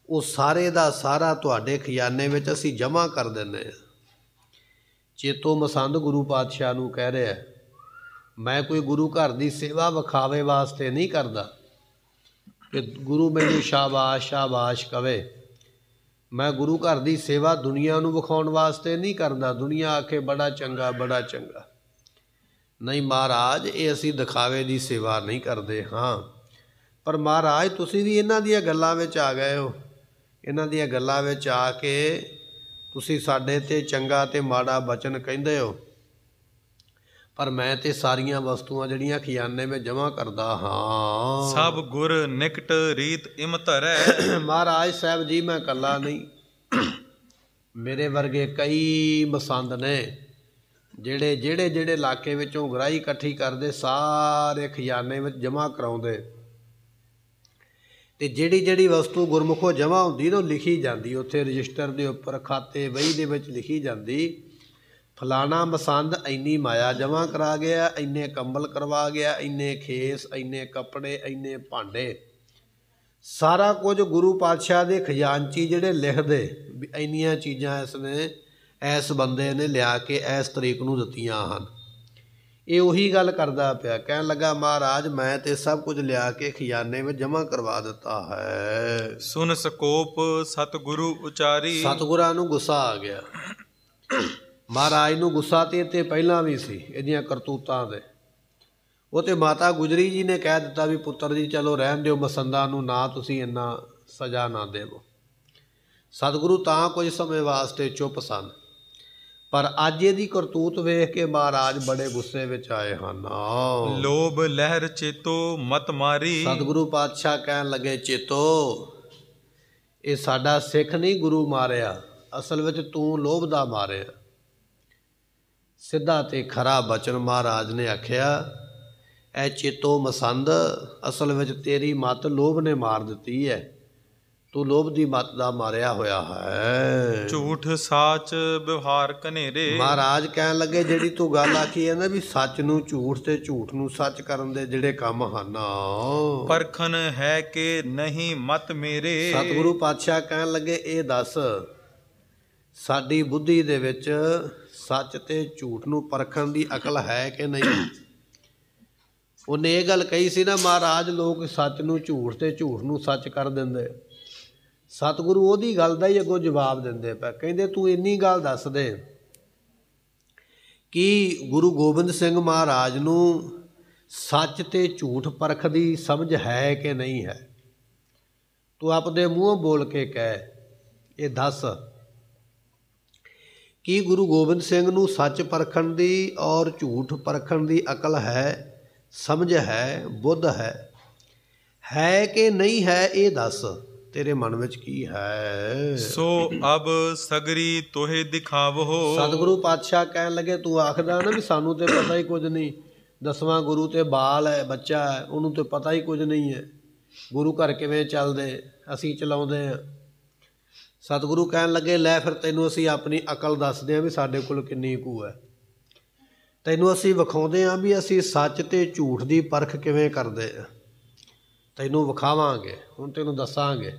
ਉਹ ਸਾਰੇ ਦਾ ਸਾਰਾ ਤੁਹਾਡੇ ਖਜ਼ਾਨੇ ਵਿੱਚ ਅਸੀਂ ਜਮ੍ਹਾਂ ਕਰ ਦਿੰਨੇ ਆ ਚੇਤੋ ਮਸੰਦ ਗੁਰੂ ਪਾਤਸ਼ਾਹ ਨੂੰ ਕਹਿ ਰਿਹਾ ਮੈਂ ਕੋਈ ਗੁਰੂ ਘਰ ਦੀ ਸੇਵਾ ਵਿਖਾਵੇ ਵਾਸਤੇ ਨਹੀਂ ਕਰਦਾ ਕਿ ਗੁਰੂ ਮੈਨੂੰ ਸ਼ਾਬਾਸ਼ ਸ਼ਾਬਾਸ਼ ਕਵੇ ਮੈਂ ਗੁਰੂ ਘਰ ਦੀ ਸੇਵਾ ਦੁਨੀਆ ਨੂੰ ਵਿਖਾਉਣ ਵਾਸਤੇ ਨਹੀਂ ਕਰਦਾ ਦੁਨੀਆ ਆਖੇ ਬੜਾ ਚੰਗਾ ਬੜਾ ਚੰਗਾ ਨਹੀਂ ਮਹਾਰਾਜ ਇਹ ਅਸੀਂ ਦਿਖਾਵੇ ਦੀ ਸੇਵਾ ਨਹੀਂ ਕਰਦੇ ਹਾਂ ਪਰ ਮਹਾਰਾਜ ਤੁਸੀਂ ਵੀ ਇਹਨਾਂ ਦੀਆਂ ਗੱਲਾਂ ਵਿੱਚ ਆ ਗਏ ਹੋ ਇਹਨਾਂ ਦੀਆਂ ਗੱਲਾਂ ਵਿੱਚ ਆ ਕੇ ਤੁਸੀਂ ਸਾਡੇ ਤੇ ਚੰਗਾ ਤੇ ਮਾੜਾ ਬਚਨ ਕਹਿੰਦੇ ਹੋ ਪਰ ਮੈਂ ਤੇ ਸਾਰੀਆਂ ਵਸਤੂਆਂ ਜਿਹੜੀਆਂ ਖਜ਼ਾਨੇ ਵਿੱਚ ਜਮ੍ਹਾਂ ਕਰਦਾ ਹਾਂ ਸਭ ਗੁਰ ਨਿਕਟ ਰੀਤ ਇਮ ਧਰੈ <coughs> ਮਹਾਰਾਜ ਸਾਹਿਬ ਜੀ ਮੈਂ ਕੱਲਾ ਨਹੀਂ <coughs> ਮੇਰੇ ਵਰਗੇ ਕਈ ਮਸੰਦ ਨੇ ਜਿਹੜੇ ਜਿਹੜੇ ਜਿਹੜੇ ਇਲਾਕੇ ਵਿੱਚੋਂ ਗ੍ਰਾਹੀ ਇਕੱਠੀ ਕਰਦੇ ਸਾਰੇ ਖਜ਼ਾਨੇ ਵਿੱਚ ਜਮ੍ਹਾਂ ਕਰਾਉਂਦੇ ਤੇ ਜਿਹੜੀ ਜਿਹੜੀ ਵਸਤੂ ਗੁਰਮੁਖੋ ਜਮ੍ਹਾਂ ਹੁੰਦੀ ਉਹ ਲਿਖੀ ਜਾਂਦੀ ਉੱਥੇ ਰਜਿਸਟਰ ਦੇ ਉੱਪਰ ਖਾਤੇ ਵਹੀ ਦੇ ਵਿੱਚ ਲਿਖੀ ਜਾਂਦੀ ਫਲਾਣਾ ਮਸੰਦ ਇੰਨੀ ਮਾਇਆ ਜਮਾ ਕਰਾ ਗਿਆ ਇੰਨੇ ਕੰਬਲ ਕਰਵਾ ਗਿਆ ਇੰਨੇ ਖੇਸ ਇੰਨੇ ਕੱਪੜੇ ਇੰਨੇ ਭਾਂਡੇ ਸਾਰਾ ਕੁਝ ਗੁਰੂ ਪਾਤਸ਼ਾਹ ਦੇ ਖਜ਼ਾਨਚੀ ਜਿਹੜੇ ਲਿਖਦੇ ਵੀ ਇੰਨੀਆਂ ਚੀਜ਼ਾਂ ਇਸ ਨੇ ਇਸ ਬੰਦੇ ਨੇ ਲਿਆ ਕੇ ਇਸ ਤਰੀਕ ਨੂੰ ਦਿੱਤੀਆਂ ਹਨ ਇਹ ਉਹੀ ਗੱਲ ਕਰਦਾ ਪਿਆ ਕਹਿਣ ਲੱਗਾ ਮਹਾਰਾਜ ਮੈਂ ਤੇ ਸਭ ਕੁਝ ਲਿਆ ਕੇ ਖਜ਼ਾਨੇ ਵਿੱਚ ਜਮ੍ਹਾਂ ਕਰਵਾ ਦਿੱਤਾ ਹੈ ਸੁਨ ਸਕੋਪ ਸਤਿਗੁਰੂ ਉਚਾਰੀ ਸਤਿਗੁਰਾਂ ਨੂੰ ਗੁੱਸਾ ਆ ਗਿਆ ਮਹਾਰਾਜ ਨੂੰ ਗੁੱਸਾ ਤੇ ਤੇ ਪਹਿਲਾਂ ਵੀ ਸੀ ਇਹਦੀਆਂ ਕਰਤੂਤਾਂ ਦੇ ਉਹ ਤੇ ਮਾਤਾ ਗੁਜਰੀ ਜੀ ਨੇ ਕਹਿ ਦਿੱਤਾ ਵੀ ਪੁੱਤਰ ਜੀ ਚਲੋ ਰਹਿਣ ਦਿਓ ਮਸੰਦਾ ਨੂੰ ਨਾ ਤੁਸੀਂ ਇੰਨਾ ਸਜ਼ਾ ਨਾ ਦੇਵੋ ਸਤਿਗੁਰੂ ਤਾਂ ਕੁਝ ਸਮੇਂ ਵਾਸਤੇ ਚੁੱਪ ਸਨ ਪਰ ਅੱਜ ਇਹਦੀ ਕਰਤੂਤ ਵੇਖ ਕੇ ਮਹਾਰਾਜ ਬੜੇ ਗੁੱਸੇ ਵਿੱਚ ਆਏ ਹਨ ਲੋਭ ਲਹਿਰ ਚੇਤੋ ਮਤ ਮਾਰੀ ਸਤਿਗੁਰੂ ਪਾਤਸ਼ਾਹ ਕਹਿਣ ਲੱਗੇ ਚੇਤੋ ਇਹ ਸਾਡਾ ਸਿੱਖ ਨਹੀਂ ਗੁਰੂ ਮਾਰਿਆ ਅਸਲ ਵਿੱਚ ਤੂੰ ਲੋਭ ਦਾ ਮਾਰਿਆ ਸਿੱਧਾ ਤੇ ਖਰਾ ਬਚਨ ਮਹਾਰਾਜ ਨੇ ਆਖਿਆ ਐ ਚੇਤੋ ਮਸੰਦ ਅਸਲ ਵਿੱਚ ਤੇਰੀ ਮਤ ਲੋਭ ਨੇ ਮਾਰ ਦਿੱਤੀ ਐ ਤੂੰ ਲੋਭ ਦੀ ਮਤ ਦਾ ਮਾਰਿਆ ਹੋਇਆ ਹੈ ਝੂਠ ਸੱਚ ਵਿਵਹਾਰ ਕਨੇਰੇ ਮਹਾਰਾਜ ਕਹਿਣ ਲੱਗੇ ਜਿਹੜੀ ਤੂੰ ਗੱਲ ਆਖੀ ਹੈ ਨਾ ਵੀ ਸੱਚ ਨੂੰ ਝੂਠ ਤੇ ਝੂਠ ਨੂੰ ਸੱਚ ਕਰਨ ਦੇ ਜਿਹੜੇ ਕੰਮ ਹਨ ਪਰਖਨ ਹੈ ਕਿ ਨਹੀਂ ਮਤ ਮੇਰੇ ਸਤਿਗੁਰੂ ਪਾਤਸ਼ਾਹ ਕਹਿਣ ਲੱਗੇ ਇਹ ਦੱਸ ਸਾਡੀ ਬੁੱਧੀ ਦੇ ਵਿੱਚ ਸੱਚ ਤੇ ਝੂਠ ਨੂੰ ਪਰਖਣ ਦੀ ਅਕਲ ਹੈ ਕਿ ਨਹੀਂ ਉਹਨੇ ਇਹ ਗੱਲ ਕਹੀ ਸੀ ਨਾ ਮਹਾਰਾਜ ਲੋਕ ਸੱਚ ਨੂੰ ਝੂਠ ਤੇ ਝੂਠ ਨੂੰ ਸੱਚ ਕਰ ਦਿੰਦੇ ਸਤਿਗੁਰੂ ਉਹਦੀ ਗੱਲ ਦਾ ਹੀ ਅੱਗੋ ਜਵਾਬ ਦਿੰਦੇ ਪਏ ਕਹਿੰਦੇ ਤੂੰ ਇੰਨੀ ਗੱਲ ਦੱਸ ਦੇ ਕਿ ਗੁਰੂ ਗੋਬਿੰਦ ਸਿੰਘ ਮਹਾਰਾਜ ਨੂੰ ਸੱਚ ਤੇ ਝੂਠ ਪਰਖ ਦੀ ਸਮਝ ਹੈ ਕਿ ਨਹੀਂ ਹੈ ਤੂੰ ਆਪਦੇ ਮੂੰਹੋਂ ਬੋਲ ਕੇ ਕਹਿ ਇਹ ਦੱਸ ਕੀ ਗੁਰੂ ਗੋਬਿੰਦ ਸਿੰਘ ਨੂੰ ਸੱਚ ਪਰਖਣ ਦੀ ਔਰ ਝੂਠ ਪਰਖਣ ਦੀ ਅਕਲ ਹੈ ਸਮਝ ਹੈ ਬੁੱਧ ਹੈ ਹੈ ਕਿ ਨਹੀਂ ਹੈ ਇਹ ਦੱਸ ਤੇਰੇ ਮਨ ਵਿੱਚ ਕੀ ਹੈ ਸੋ ਅਬ ਸਗਰੀ ਤੋਹੇ ਦਿਖਾਵੋ ਸਤਿਗੁਰੂ ਪਾਤਸ਼ਾਹ ਕਹਿਣ ਲੱਗੇ ਤੂੰ ਆਖਦਾ ਨਾ ਵੀ ਸਾਨੂੰ ਤੇ ਪਤਾ ਹੀ ਕੁਝ ਨਹੀਂ ਦਸਵਾਂ ਗੁਰੂ ਤੇ ਬਾਲ ਹੈ ਬੱਚਾ ਹੈ ਉਹਨੂੰ ਤੇ ਪਤਾ ਹੀ ਕੁਝ ਨਹੀਂ ਹੈ ਗੁਰੂ ਘਰ ਕਿਵੇਂ ਚੱਲਦੇ ਅਸੀਂ ਚਲਾਉਂਦੇ ਆ ਸਤਿਗੁਰੂ ਕਹਿਣ ਲੱਗੇ ਲੈ ਫਿਰ ਤੈਨੂੰ ਅਸੀਂ ਆਪਣੀ ਅਕਲ ਦੱਸਦੇ ਆਂ ਵੀ ਸਾਡੇ ਕੋਲ ਕਿੰਨੀ ਕੁ ਹੈ ਤੈਨੂੰ ਅਸੀਂ ਵਿਖਾਉਂਦੇ ਆਂ ਵੀ ਅਸੀਂ ਸੱਚ ਤੇ ਝੂਠ ਦੀ ਪਰਖ ਕਿਵੇਂ ਕਰਦੇ ਆਂ ਤੈਨੂੰ ਵਿਖਾਵਾਂਗੇ ਹੁਣ ਤੈਨੂੰ ਦੱਸਾਂਗੇ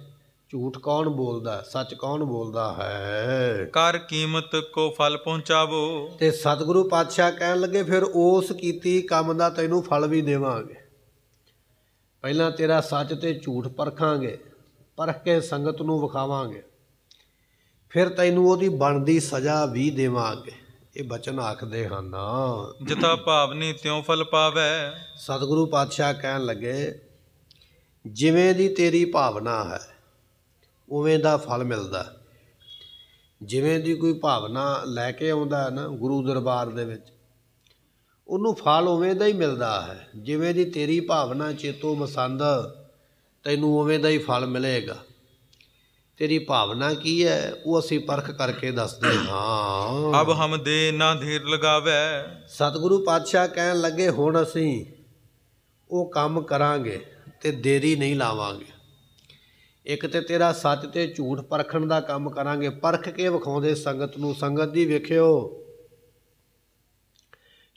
ਝੂਠ ਕੌਣ ਬੋਲਦਾ ਸੱਚ ਕੌਣ ਬੋਲਦਾ ਹੈ ਕਰ ਕੀਮਤ ਕੋ ਫਲ ਪਹੁੰਚਾਵੋ ਤੇ ਸਤਿਗੁਰੂ ਪਾਤਸ਼ਾਹ ਕਹਿਣ ਲੱਗੇ ਫਿਰ ਉਸ ਕੀਤੀ ਕੰਮ ਦਾ ਤੈਨੂੰ ਫਲ ਵੀ ਦੇਵਾਂਗੇ ਪਹਿਲਾਂ ਤੇਰਾ ਸੱਚ ਤੇ ਝੂਠ ਪਰਖਾਂਗੇ ਪਰਖ ਕੇ ਸੰਗਤ ਨੂੰ ਵਿਖਾਵਾਂਗੇ ਫਿਰ ਤੈਨੂੰ ਉਹਦੀ ਬਣਦੀ ਸਜ਼ਾ ਵੀ ਦੇਵਾਂਗੇ ਇਹ ਬਚਨ ਆਖਦੇ ਹਨ ਜਿਤਾ ਭਾਵਨੀ ਤਿਉ ਫਲ ਪਾਵੇ ਸਤਿਗੁਰੂ ਪਾਤਸ਼ਾਹ ਕਹਿਣ ਲੱਗੇ ਜਿਵੇਂ ਦੀ ਤੇਰੀ ਭਾਵਨਾ ਹੈ ਉਵੇਂ ਦਾ ਫਲ ਮਿਲਦਾ ਜਿਵੇਂ ਦੀ ਕੋਈ ਭਾਵਨਾ ਲੈ ਕੇ ਆਉਂਦਾ ਨਾ ਗੁਰੂ ਦਰਬਾਰ ਦੇ ਵਿੱਚ ਉਹਨੂੰ ਫਲ ਉਵੇਂ ਦਾ ਹੀ ਮਿਲਦਾ ਹੈ ਜਿਵੇਂ ਦੀ ਤੇਰੀ ਭਾਵਨਾ ਚੇਤੋ ਮਸੰਦ ਤੈਨੂੰ ਉਵੇਂ ਦਾ ਹੀ ਫਲ ਮਿਲੇਗਾ ਤੇਰੀ ਭਾਵਨਾ ਕੀ ਹੈ ਉਹ ਅਸੀਂ ਪਰਖ ਕਰਕੇ ਦੱਸਦੇ ਹਾਂ ਅਬ ਹਮ ਦੇ ਨਾ ਧੀਰ ਲਗਾਵੇ ਸਤਿਗੁਰੂ ਪਾਤਸ਼ਾਹ ਕਹਿਣ ਲੱਗੇ ਹੁਣ ਅਸੀਂ ਉਹ ਕੰਮ ਕਰਾਂਗੇ ਤੇ ਦੇਰੀ ਨਹੀਂ ਲਾਵਾਂਗੇ ਇੱਕ ਤੇ ਤੇਰਾ ਸੱਚ ਤੇ ਝੂਠ ਪਰਖਣ ਦਾ ਕੰਮ ਕਰਾਂਗੇ ਪਰਖ ਕੇ ਵਿਖਾਉਂਦੇ ਸੰਗਤ ਨੂੰ ਸੰਗਤ ਦੀ ਵੇਖਿਓ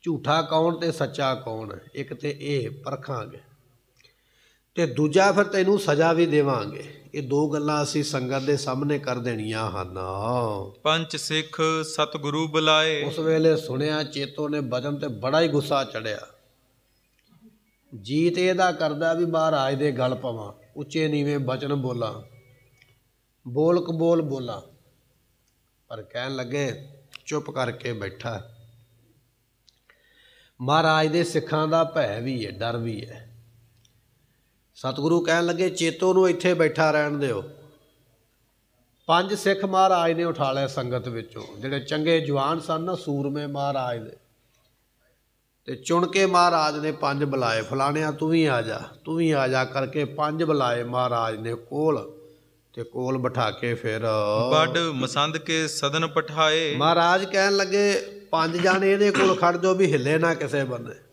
ਝੂਠਾ ਕੌਣ ਤੇ ਸੱਚਾ ਕੌਣ ਇੱਕ ਤੇ ਇਹ ਪਰਖਾਂਗੇ ਤੇ ਦੂਜਾ ਫਿਰ ਤੈਨੂੰ ਸਜ਼ਾ ਵੀ ਦੇਵਾਂਗੇ ਇਹ ਦੋ ਗੱਲਾਂ ਅਸੀਂ ਸੰਗਤ ਦੇ ਸਾਹਮਣੇ ਕਰ ਦੇਣੀਆਂ ਹਨ ਪੰਜ ਸਿੱਖ ਸਤਿਗੁਰੂ ਬੁਲਾਏ ਉਸ ਵੇਲੇ ਸੁਣਿਆ ਚੇਤੋ ਨੇ ਬਚਨ ਤੇ ਬੜਾ ਹੀ ਗੁੱਸਾ ਚੜਿਆ ਜੀਤ ਇਹਦਾ ਕਰਦਾ ਵੀ ਮਹਾਰਾਜ ਦੇ ਗਲ ਪਵਾਂ ਉੱਚੇ ਨੀਵੇਂ ਬਚਨ ਬੋਲਾਂ ਬੋਲ ਕਬੋਲ ਬੋਲਾਂ ਪਰ ਕਹਿਣ ਲੱਗੇ ਚੁੱਪ ਕਰਕੇ ਬੈਠਾ ਮਹਾਰਾਜ ਦੇ ਸਿੱਖਾਂ ਦਾ ਭੈ ਵੀ ਹੈ ਡਰ ਵੀ ਹੈ ਸਤਿਗੁਰੂ ਕਹਿਣ ਲੱਗੇ ਚੇਤੋ ਨੂੰ ਇੱਥੇ ਬੈਠਾ ਰਹਿਣ ਦਿਓ ਪੰਜ ਸਿੱਖ ਮਹਾਰਾਜ ਨੇ ਉਠਾ ਲਿਆ ਸੰਗਤ ਵਿੱਚੋਂ ਜਿਹੜੇ ਚੰਗੇ ਜਵਾਨ ਸਨ ਨਾ ਸੂਰਮੇ ਮਹਾਰਾਜ ਦੇ ਤੇ ਚੁਣ ਕੇ ਮਹਾਰਾਜ ਨੇ ਪੰਜ ਬੁਲਾਏ ਫਲਾਣਿਆ ਤੂੰ ਵੀ ਆ ਜਾ ਤੂੰ ਵੀ ਆ ਜਾ ਕਰਕੇ ਪੰਜ ਬੁਲਾਏ ਮਹਾਰਾਜ ਨੇ ਕੋਲ ਤੇ ਕੋਲ ਬਿਠਾ ਕੇ ਫਿਰ ਬੜ ਮਸੰਦ ਕੇ ਸਦਨ ਪਠਾਏ ਮਹਾਰਾਜ ਕਹਿਣ ਲੱਗੇ ਪੰਜ ਜਾਣੇ ਇਹਦੇ ਕੋਲ ਖੜ ਜੋ ਵੀ ਹਿੱਲੇ ਨਾ ਕਿਸੇ ਬੰਦੇ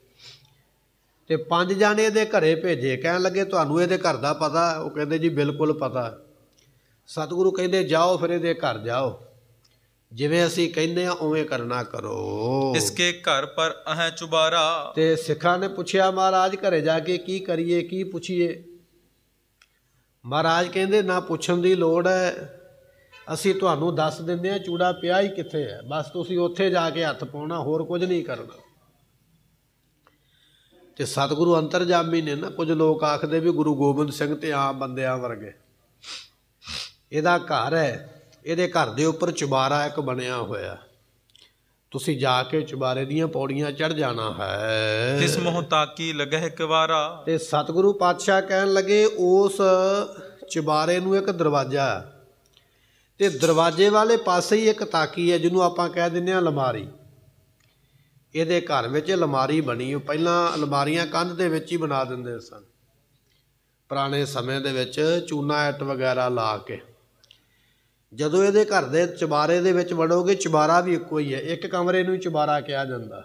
ਤੇ ਪੰਜ ਜਾਣੇ ਦੇ ਘਰੇ ਭੇਜੇ ਕਹਿਣ ਲੱਗੇ ਤੁਹਾਨੂੰ ਇਹਦੇ ਘਰ ਦਾ ਪਤਾ ਉਹ ਕਹਿੰਦੇ ਜੀ ਬਿਲਕੁਲ ਪਤਾ ਸਤਿਗੁਰੂ ਕਹਿੰਦੇ ਜਾਓ ਫਿਰ ਇਹਦੇ ਘਰ ਜਾਓ ਜਿਵੇਂ ਅਸੀਂ ਕਹਿੰਦੇ ਆ ਉਵੇਂ ਕਰਨਾ ਕਰੋ ਇਸਕੇ ਘਰ ਪਰ ਅਹ ਚੁਬਾਰਾ ਤੇ ਸਿੱਖਾਂ ਨੇ ਪੁੱਛਿਆ ਮਹਾਰਾਜ ਘਰੇ ਜਾ ਕੇ ਕੀ ਕਰੀਏ ਕੀ ਪੁੱਛੀਏ ਮਹਾਰਾਜ ਕਹਿੰਦੇ ਨਾ ਪੁੱਛਣ ਦੀ ਲੋੜ ਹੈ ਅਸੀਂ ਤੁਹਾਨੂੰ ਦੱਸ ਦਿੰਦੇ ਆ ਚੂੜਾ ਪਿਆ ਹੀ ਕਿੱਥੇ ਹੈ ਬਸ ਤੁਸੀਂ ਉੱਥੇ ਜਾ ਕੇ ਹੱਥ ਪਾਉਣਾ ਹੋਰ ਕੁਝ ਨਹੀਂ ਕਰਨਾ ਤੇ ਸਤਿਗੁਰੂ ਅੰਤਰਜਾਮੀ ਨੇ ਨਾ ਕੁਝ ਲੋਕ ਆਖਦੇ ਵੀ ਗੁਰੂ ਗੋਬਿੰਦ ਸਿੰਘ ਤੇ ਆਮ ਬੰਦਿਆਂ ਵਰਗੇ ਇਹਦਾ ਘਰ ਹੈ ਇਹਦੇ ਘਰ ਦੇ ਉੱਪਰ ਚੁਬਾਰਾ ਇੱਕ ਬਣਿਆ ਹੋਇਆ ਤੁਸੀਂ ਜਾ ਕੇ ਚੁਬਾਰੇ ਦੀਆਂ ਪੌੜੀਆਂ ਚੜ ਜਾਣਾ ਹੈ ਇਸ ਮੋਹ ਤਾਕੀ ਲਗਹਿ ਕਵਾਰਾ ਤੇ ਸਤਿਗੁਰੂ ਪਾਤਸ਼ਾਹ ਕਹਿਣ ਲੱਗੇ ਉਸ ਚੁਬਾਰੇ ਨੂੰ ਇੱਕ ਦਰਵਾਜ਼ਾ ਤੇ ਦਰਵਾਜ਼ੇ ਵਾਲੇ ਪਾਸੇ ਹੀ ਇੱਕ ਤਾਕੀ ਹੈ ਜਿਹਨੂੰ ਆਪਾਂ ਕਹਿ ਦਿੰਦੇ ਆ ਅਲਮਾਰੀ ਇਹਦੇ ਘਰ ਵਿੱਚ ਅਲਮਾਰੀ ਬਣੀ ਉਹ ਪਹਿਲਾਂ ਅਲਮਾਰੀਆਂ ਕੰਧ ਦੇ ਵਿੱਚ ਹੀ ਬਣਾ ਦਿੰਦੇ ਸਨ ਪੁਰਾਣੇ ਸਮੇਂ ਦੇ ਵਿੱਚ ਚੂਨਾ ਐਟ ਵਗੈਰਾ ਲਾ ਕੇ ਜਦੋਂ ਇਹਦੇ ਘਰ ਦੇ ਚਬਾਰੇ ਦੇ ਵਿੱਚ ਵੜੋਗੇ ਚਬਾਰਾ ਵੀ ਇੱਕੋ ਹੀ ਹੈ ਇੱਕ ਕਮਰੇ ਨੂੰ ਚਬਾਰਾ ਕਿਹਾ ਜਾਂਦਾ